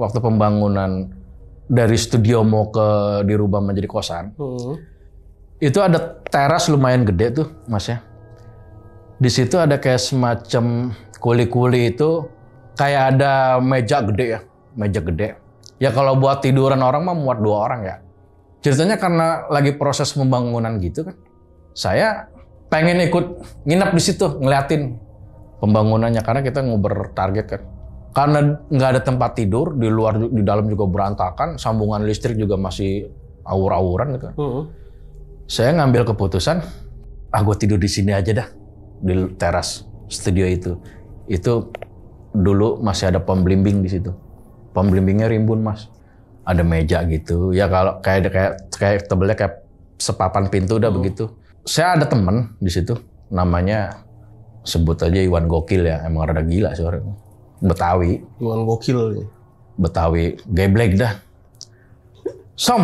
waktu pembangunan dari studio mau ke dirubah menjadi kosan, hmm. itu ada teras lumayan gede tuh, Mas ya. Di situ ada kayak semacam kuli-kuli itu kayak ada meja gede ya, meja gede. Ya kalau buat tiduran orang mah muat dua orang ya. Ceritanya karena lagi proses pembangunan gitu kan, saya pengen ikut nginep di situ ngeliatin pembangunannya karena kita nguber target kan karena nggak ada tempat tidur di luar di dalam juga berantakan sambungan listrik juga masih awur-awuran gitu uh mm-hmm. -huh. saya ngambil keputusan ah gue tidur di sini aja dah di teras studio itu itu dulu masih ada pemblimbing di situ pemblimbingnya rimbun mas ada meja gitu ya kalau kayak kayak kayak tebelnya kayak sepapan pintu udah uh-huh. Mm-hmm. begitu saya ada temen di situ namanya sebut aja Iwan Gokil ya emang rada gila sih orangnya Betawi. Cuman gokil ya. Betawi, geblek dah. Som,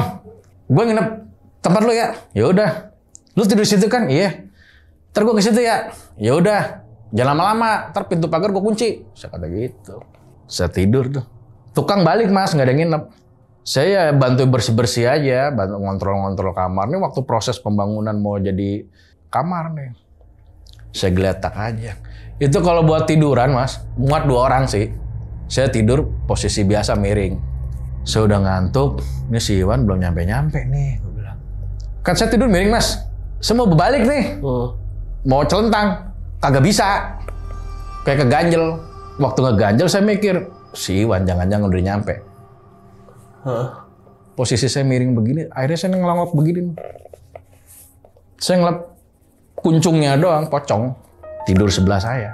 gue nginep tempat lu ya. Ya udah. Lu tidur situ kan? Iya. Ntar gue ke situ ya. Ya udah. Jangan lama-lama. Ntar pintu pagar gue kunci. Saya kata gitu. Saya tidur tuh. Tukang balik mas, nggak ada nginep. Saya bantu bersih-bersih aja, bantu ngontrol-ngontrol kamar. Ini waktu proses pembangunan mau jadi kamar nih. Saya geletak aja itu kalau buat tiduran mas, muat dua orang sih. Saya tidur posisi biasa miring. Saya udah ngantuk, ini si Iwan belum nyampe-nyampe nih. Gue bilang, kan saya tidur miring mas, saya mau berbalik nih. Oh. Mau celentang, kagak bisa. Kayak keganjel. Waktu ngeganjel saya mikir, si Iwan jangan-jangan udah nyampe. Huh? Posisi saya miring begini, akhirnya saya ngelongok begini. Saya ngelap kuncungnya doang, pocong tidur sebelah saya.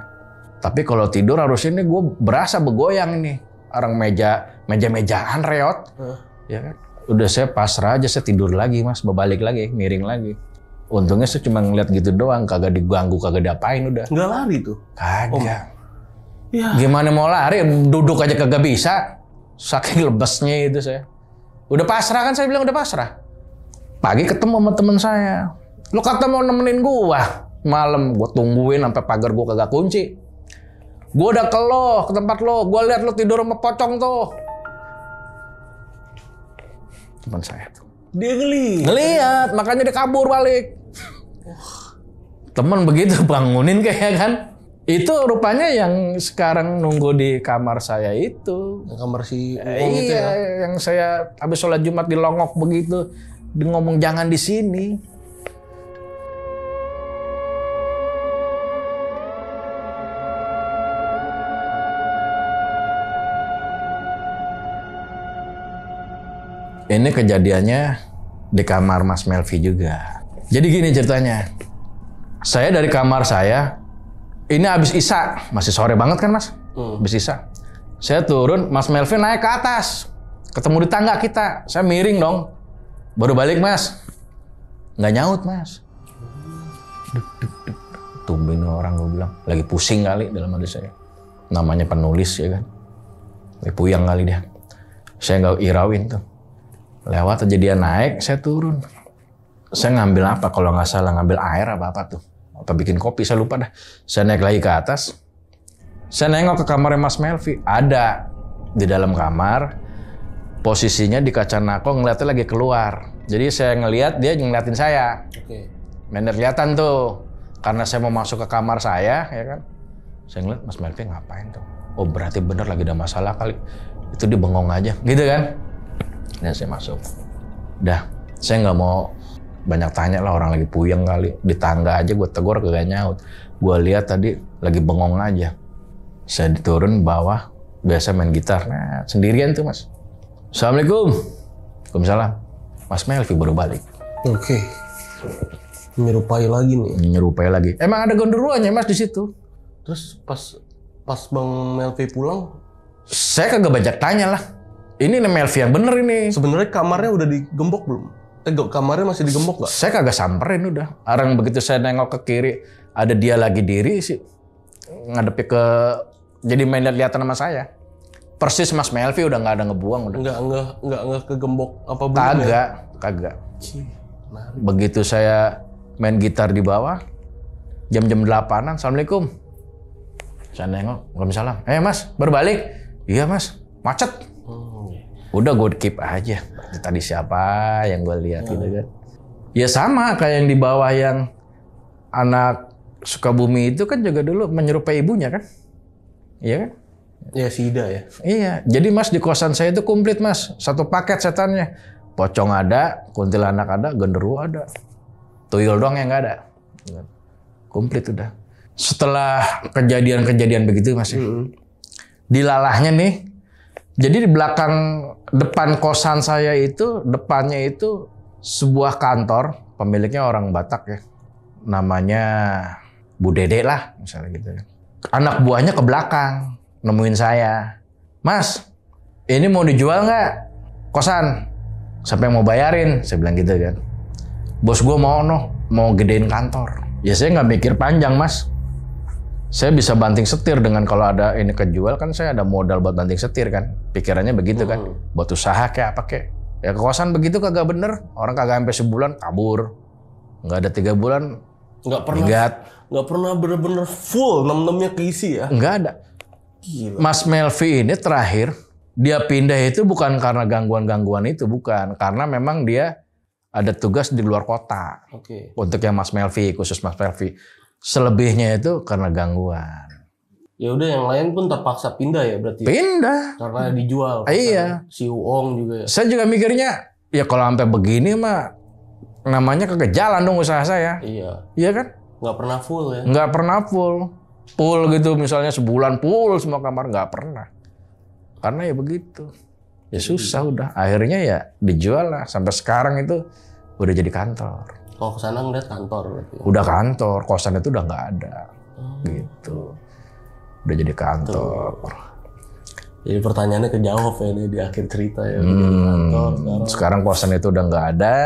Tapi kalau tidur harusnya ini gue berasa begoyang nih. Orang meja meja mejaan reot, uh. ya kan? Udah saya pasrah aja saya tidur lagi mas, berbalik lagi, miring lagi. Untungnya saya cuma ngeliat gitu doang, kagak diganggu, kagak diapain udah. Gak lari tuh? Kagak. Oh. Ya. Gimana mau lari? Duduk aja kagak bisa. Saking lebesnya itu saya. Udah pasrah kan saya bilang udah pasrah. Pagi ketemu sama teman saya. Lo kata mau nemenin gua malam gue tungguin sampai pagar gue kagak kunci gue udah ke lo ke tempat lo gue lihat lo tidur sama pocong tuh teman saya tuh dia ngeliat ngeliat makanya dia kabur balik teman begitu bangunin kayak kan itu rupanya yang sekarang nunggu di kamar saya itu kamar si eh, iya, itu ya iya, yang saya habis sholat jumat di longok begitu dia ngomong jangan di sini Ini kejadiannya di kamar Mas Melvi juga. Jadi gini ceritanya. Saya dari kamar saya, ini habis Isa, masih sore banget kan Mas? Hmm. Habis Isa. Saya turun, Mas Melvi naik ke atas. Ketemu di tangga kita. Saya miring dong. Baru balik Mas. Nggak nyaut Mas. Tumben orang gue bilang. Lagi pusing kali dalam hati saya. Namanya penulis ya kan. Lagi puyang kali dia. Saya nggak irawin tuh lewat aja dia naik saya turun saya ngambil apa kalau nggak salah ngambil air apa apa tuh apa bikin kopi saya lupa dah saya naik lagi ke atas saya nengok ke kamar Mas Melvi ada di dalam kamar posisinya di kaca nako ngeliatnya lagi keluar jadi saya ngeliat dia ngeliatin saya Oke. Bener kelihatan tuh karena saya mau masuk ke kamar saya ya kan saya ngeliat Mas Melvi ngapain tuh oh berarti bener lagi ada masalah kali itu dia bengong aja gitu kan ini saya masuk dah saya nggak mau banyak tanya lah orang lagi puyeng kali di tangga aja gue tegur kagak nyaut gue lihat tadi lagi bengong aja saya diturun bawah biasa main gitar nah sendirian tuh mas assalamualaikum Waalaikumsalam mas Melvi baru balik oke okay. menyerupai lagi nih menyerupai lagi emang ada gondoruanya mas di situ terus pas pas bang Melvi pulang saya kagak banyak tanya lah ini nih Melvi yang bener ini. Sebenarnya kamarnya udah digembok belum? Eh, kamarnya masih digembok nggak? Saya kagak samperin udah. Orang begitu saya nengok ke kiri, ada dia lagi diri sih. Ngadepi ke... Jadi main lihat nama sama saya. Persis Mas Melvi udah nggak ada ngebuang udah. Nggak, nggak, nggak, nggak kegembok apa belum Kagak, ya? kagak. Begitu saya main gitar di bawah, jam-jam delapanan, Assalamualaikum. Saya nengok, misalnya. Eh mas, berbalik. Iya mas, macet udah gue keep aja tadi siapa yang gue lihat gitu hmm. gitu kan ya sama kayak yang di bawah yang anak Sukabumi itu kan juga dulu menyerupai ibunya kan iya kan ya sida ya iya jadi mas di kosan saya itu komplit mas satu paket setannya pocong ada kuntilanak ada genderuwo ada tuyul doang yang nggak ada komplit udah setelah kejadian-kejadian begitu mas mm -hmm. dilalahnya nih jadi di belakang depan kosan saya itu depannya itu sebuah kantor pemiliknya orang Batak ya namanya Bu Dede lah misalnya gitu ya. Anak buahnya ke belakang nemuin saya. Mas, ini mau dijual nggak kosan? sampai mau bayarin? Saya bilang gitu kan. Bos gue mau noh, mau gedein kantor. Ya saya nggak mikir panjang mas saya bisa banting setir dengan kalau ada ini kejual kan saya ada modal buat banting setir kan. Pikirannya begitu kan. Hmm. Buat usaha kayak apa kayak. Ya kekuasaan begitu kagak bener. Orang kagak sampai sebulan kabur. Nggak ada tiga bulan. Nggak pernah. Digat. Nggak pernah bener-bener full enam-enamnya keisi ya. Nggak ada. Gila. Mas Melvi ini terakhir dia pindah itu bukan karena gangguan-gangguan itu bukan karena memang dia ada tugas di luar kota. Oke. Okay. Untuk yang Mas Melvi khusus Mas Melvi. Selebihnya itu karena gangguan. Ya udah yang lain pun terpaksa pindah ya berarti. Ya? Pindah. Karena dijual. Ah, iya. Si Uong juga ya. Saya juga mikirnya ya kalau sampai begini mah namanya kagak dong usaha saya. Iya. Iya kan? Nggak pernah full ya. Nggak pernah full. Full gitu misalnya sebulan full semua kamar nggak pernah. Karena ya begitu. Ya susah udah. Akhirnya ya dijual lah. Sampai sekarang itu udah jadi kantor. Kalau ke sana ngeliat kantor berarti. Ya? Udah kantor, kosan itu udah nggak ada. Hmm. Gitu. Udah jadi kantor. Tuh. Jadi pertanyaannya kejawab ya ini di akhir cerita ya. Hmm. kantor, sekarang. sekarang kosan itu udah nggak ada.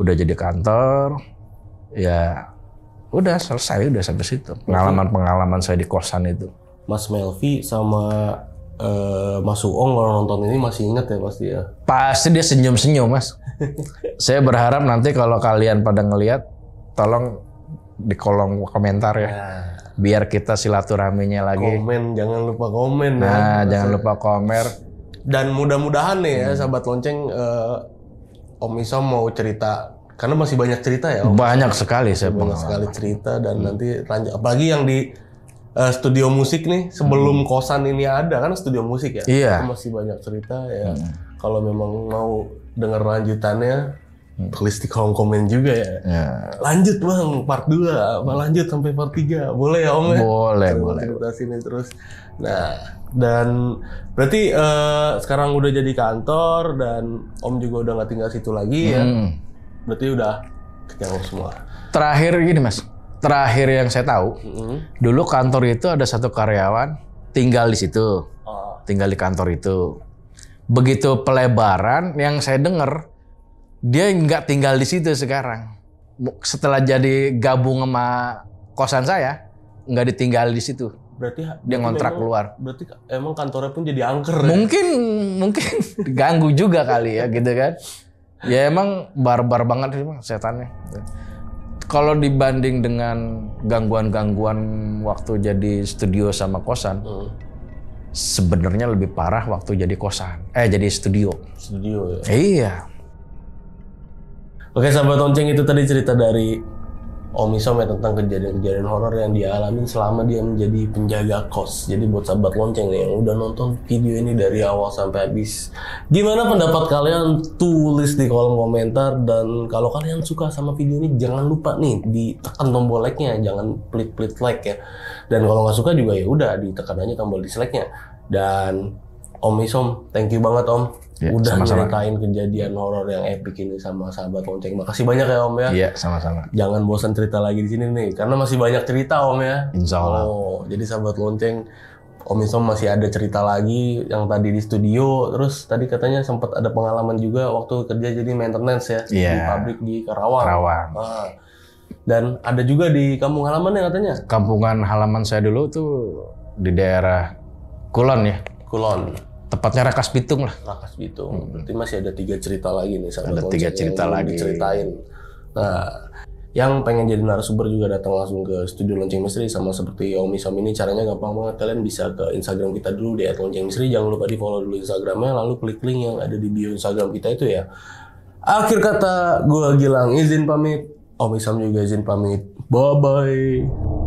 Udah jadi kantor. Ya udah selesai udah sampai situ. Pengalaman-pengalaman saya di kosan itu. Mas Melvi sama uh, Mas Uong kalau nonton ini masih ingat ya pasti ya. Pasti dia senyum-senyum mas. Saya berharap nanti kalau kalian pada ngelihat, tolong di kolom komentar ya. Nah. Biar kita silaturahminya lagi. Komen, jangan lupa komen nah, ya. Nah, jangan lupa komen. Dan mudah-mudahan nih ya, hmm. ya sahabat lonceng uh, Om Isom mau cerita karena masih banyak cerita ya. Om. Banyak sekali saya Banyak pengalaman. sekali cerita dan hmm. nanti apalagi yang di uh, studio musik nih sebelum hmm. kosan ini ada kan studio musik ya. Iya. Itu masih banyak cerita ya. Hmm. Kalau memang mau dengar lanjutannya hmm. tulis di kolom komen juga ya. ya. Lanjut Bang part 2, apa lanjut sampai part 3. Boleh ya Om ya? Boleh, Terus boleh. Kita sini terus. Nah, dan berarti uh, sekarang udah jadi kantor dan Om juga udah nggak tinggal situ lagi ya? hmm. ya. Berarti udah kejauh semua. Terakhir gini Mas, terakhir yang saya tahu, mm-hmm. dulu kantor itu ada satu karyawan tinggal di situ, oh. tinggal di kantor itu. Begitu pelebaran, yang saya dengar dia nggak tinggal di situ sekarang. Setelah jadi gabung sama kosan saya, nggak ditinggal di situ. Berarti dia ngontrak emang, keluar. Berarti emang kantornya pun jadi angker. Mungkin ya? mungkin ganggu juga kali ya gitu kan. Ya emang barbar banget sih setannya. Kalau dibanding dengan gangguan-gangguan waktu jadi studio sama kosan, hmm. sebenarnya lebih parah waktu jadi kosan. Eh jadi studio. Studio ya. Iya. Oke sahabat lonceng itu tadi cerita dari Om Isom ya tentang kejadian-kejadian horor yang dialami selama dia menjadi penjaga kos. Jadi buat sahabat lonceng nih yang udah nonton video ini dari awal sampai habis. Gimana pendapat kalian? Tulis di kolom komentar dan kalau kalian suka sama video ini jangan lupa nih ditekan tombol like-nya, jangan pelit-pelit like ya. Dan kalau nggak suka juga ya udah ditekan aja tombol dislike-nya. Dan Om Isom, thank you banget Om Ya, udah sama -sama. kejadian horor yang epic ini sama sahabat lonceng. Makasih banyak ya Om ya. Iya, sama-sama. Jangan bosan cerita lagi di sini nih karena masih banyak cerita Om ya. Insya Allah. Oh, jadi sahabat lonceng Om Isom masih ada cerita lagi yang tadi di studio, terus tadi katanya sempat ada pengalaman juga waktu kerja jadi maintenance ya yeah. di iya. pabrik di Karawang. Karawang. Nah, dan ada juga di kampung halaman ya katanya? Kampungan halaman saya dulu tuh di daerah Kulon ya. Kulon. Tepatnya Rakas Bitung lah. Rakas Bitung. Hmm. Berarti masih ada tiga cerita lagi nih. Ada tiga cerita yang lagi. Diceritain. Nah, yang pengen jadi narasumber juga datang langsung ke studio lonceng misteri sama seperti Om Som ini caranya gampang banget kalian bisa ke Instagram kita dulu di lonceng misteri jangan lupa di follow dulu Instagramnya lalu klik link yang ada di bio Instagram kita itu ya akhir kata gue Gilang izin pamit Om Som juga izin pamit bye bye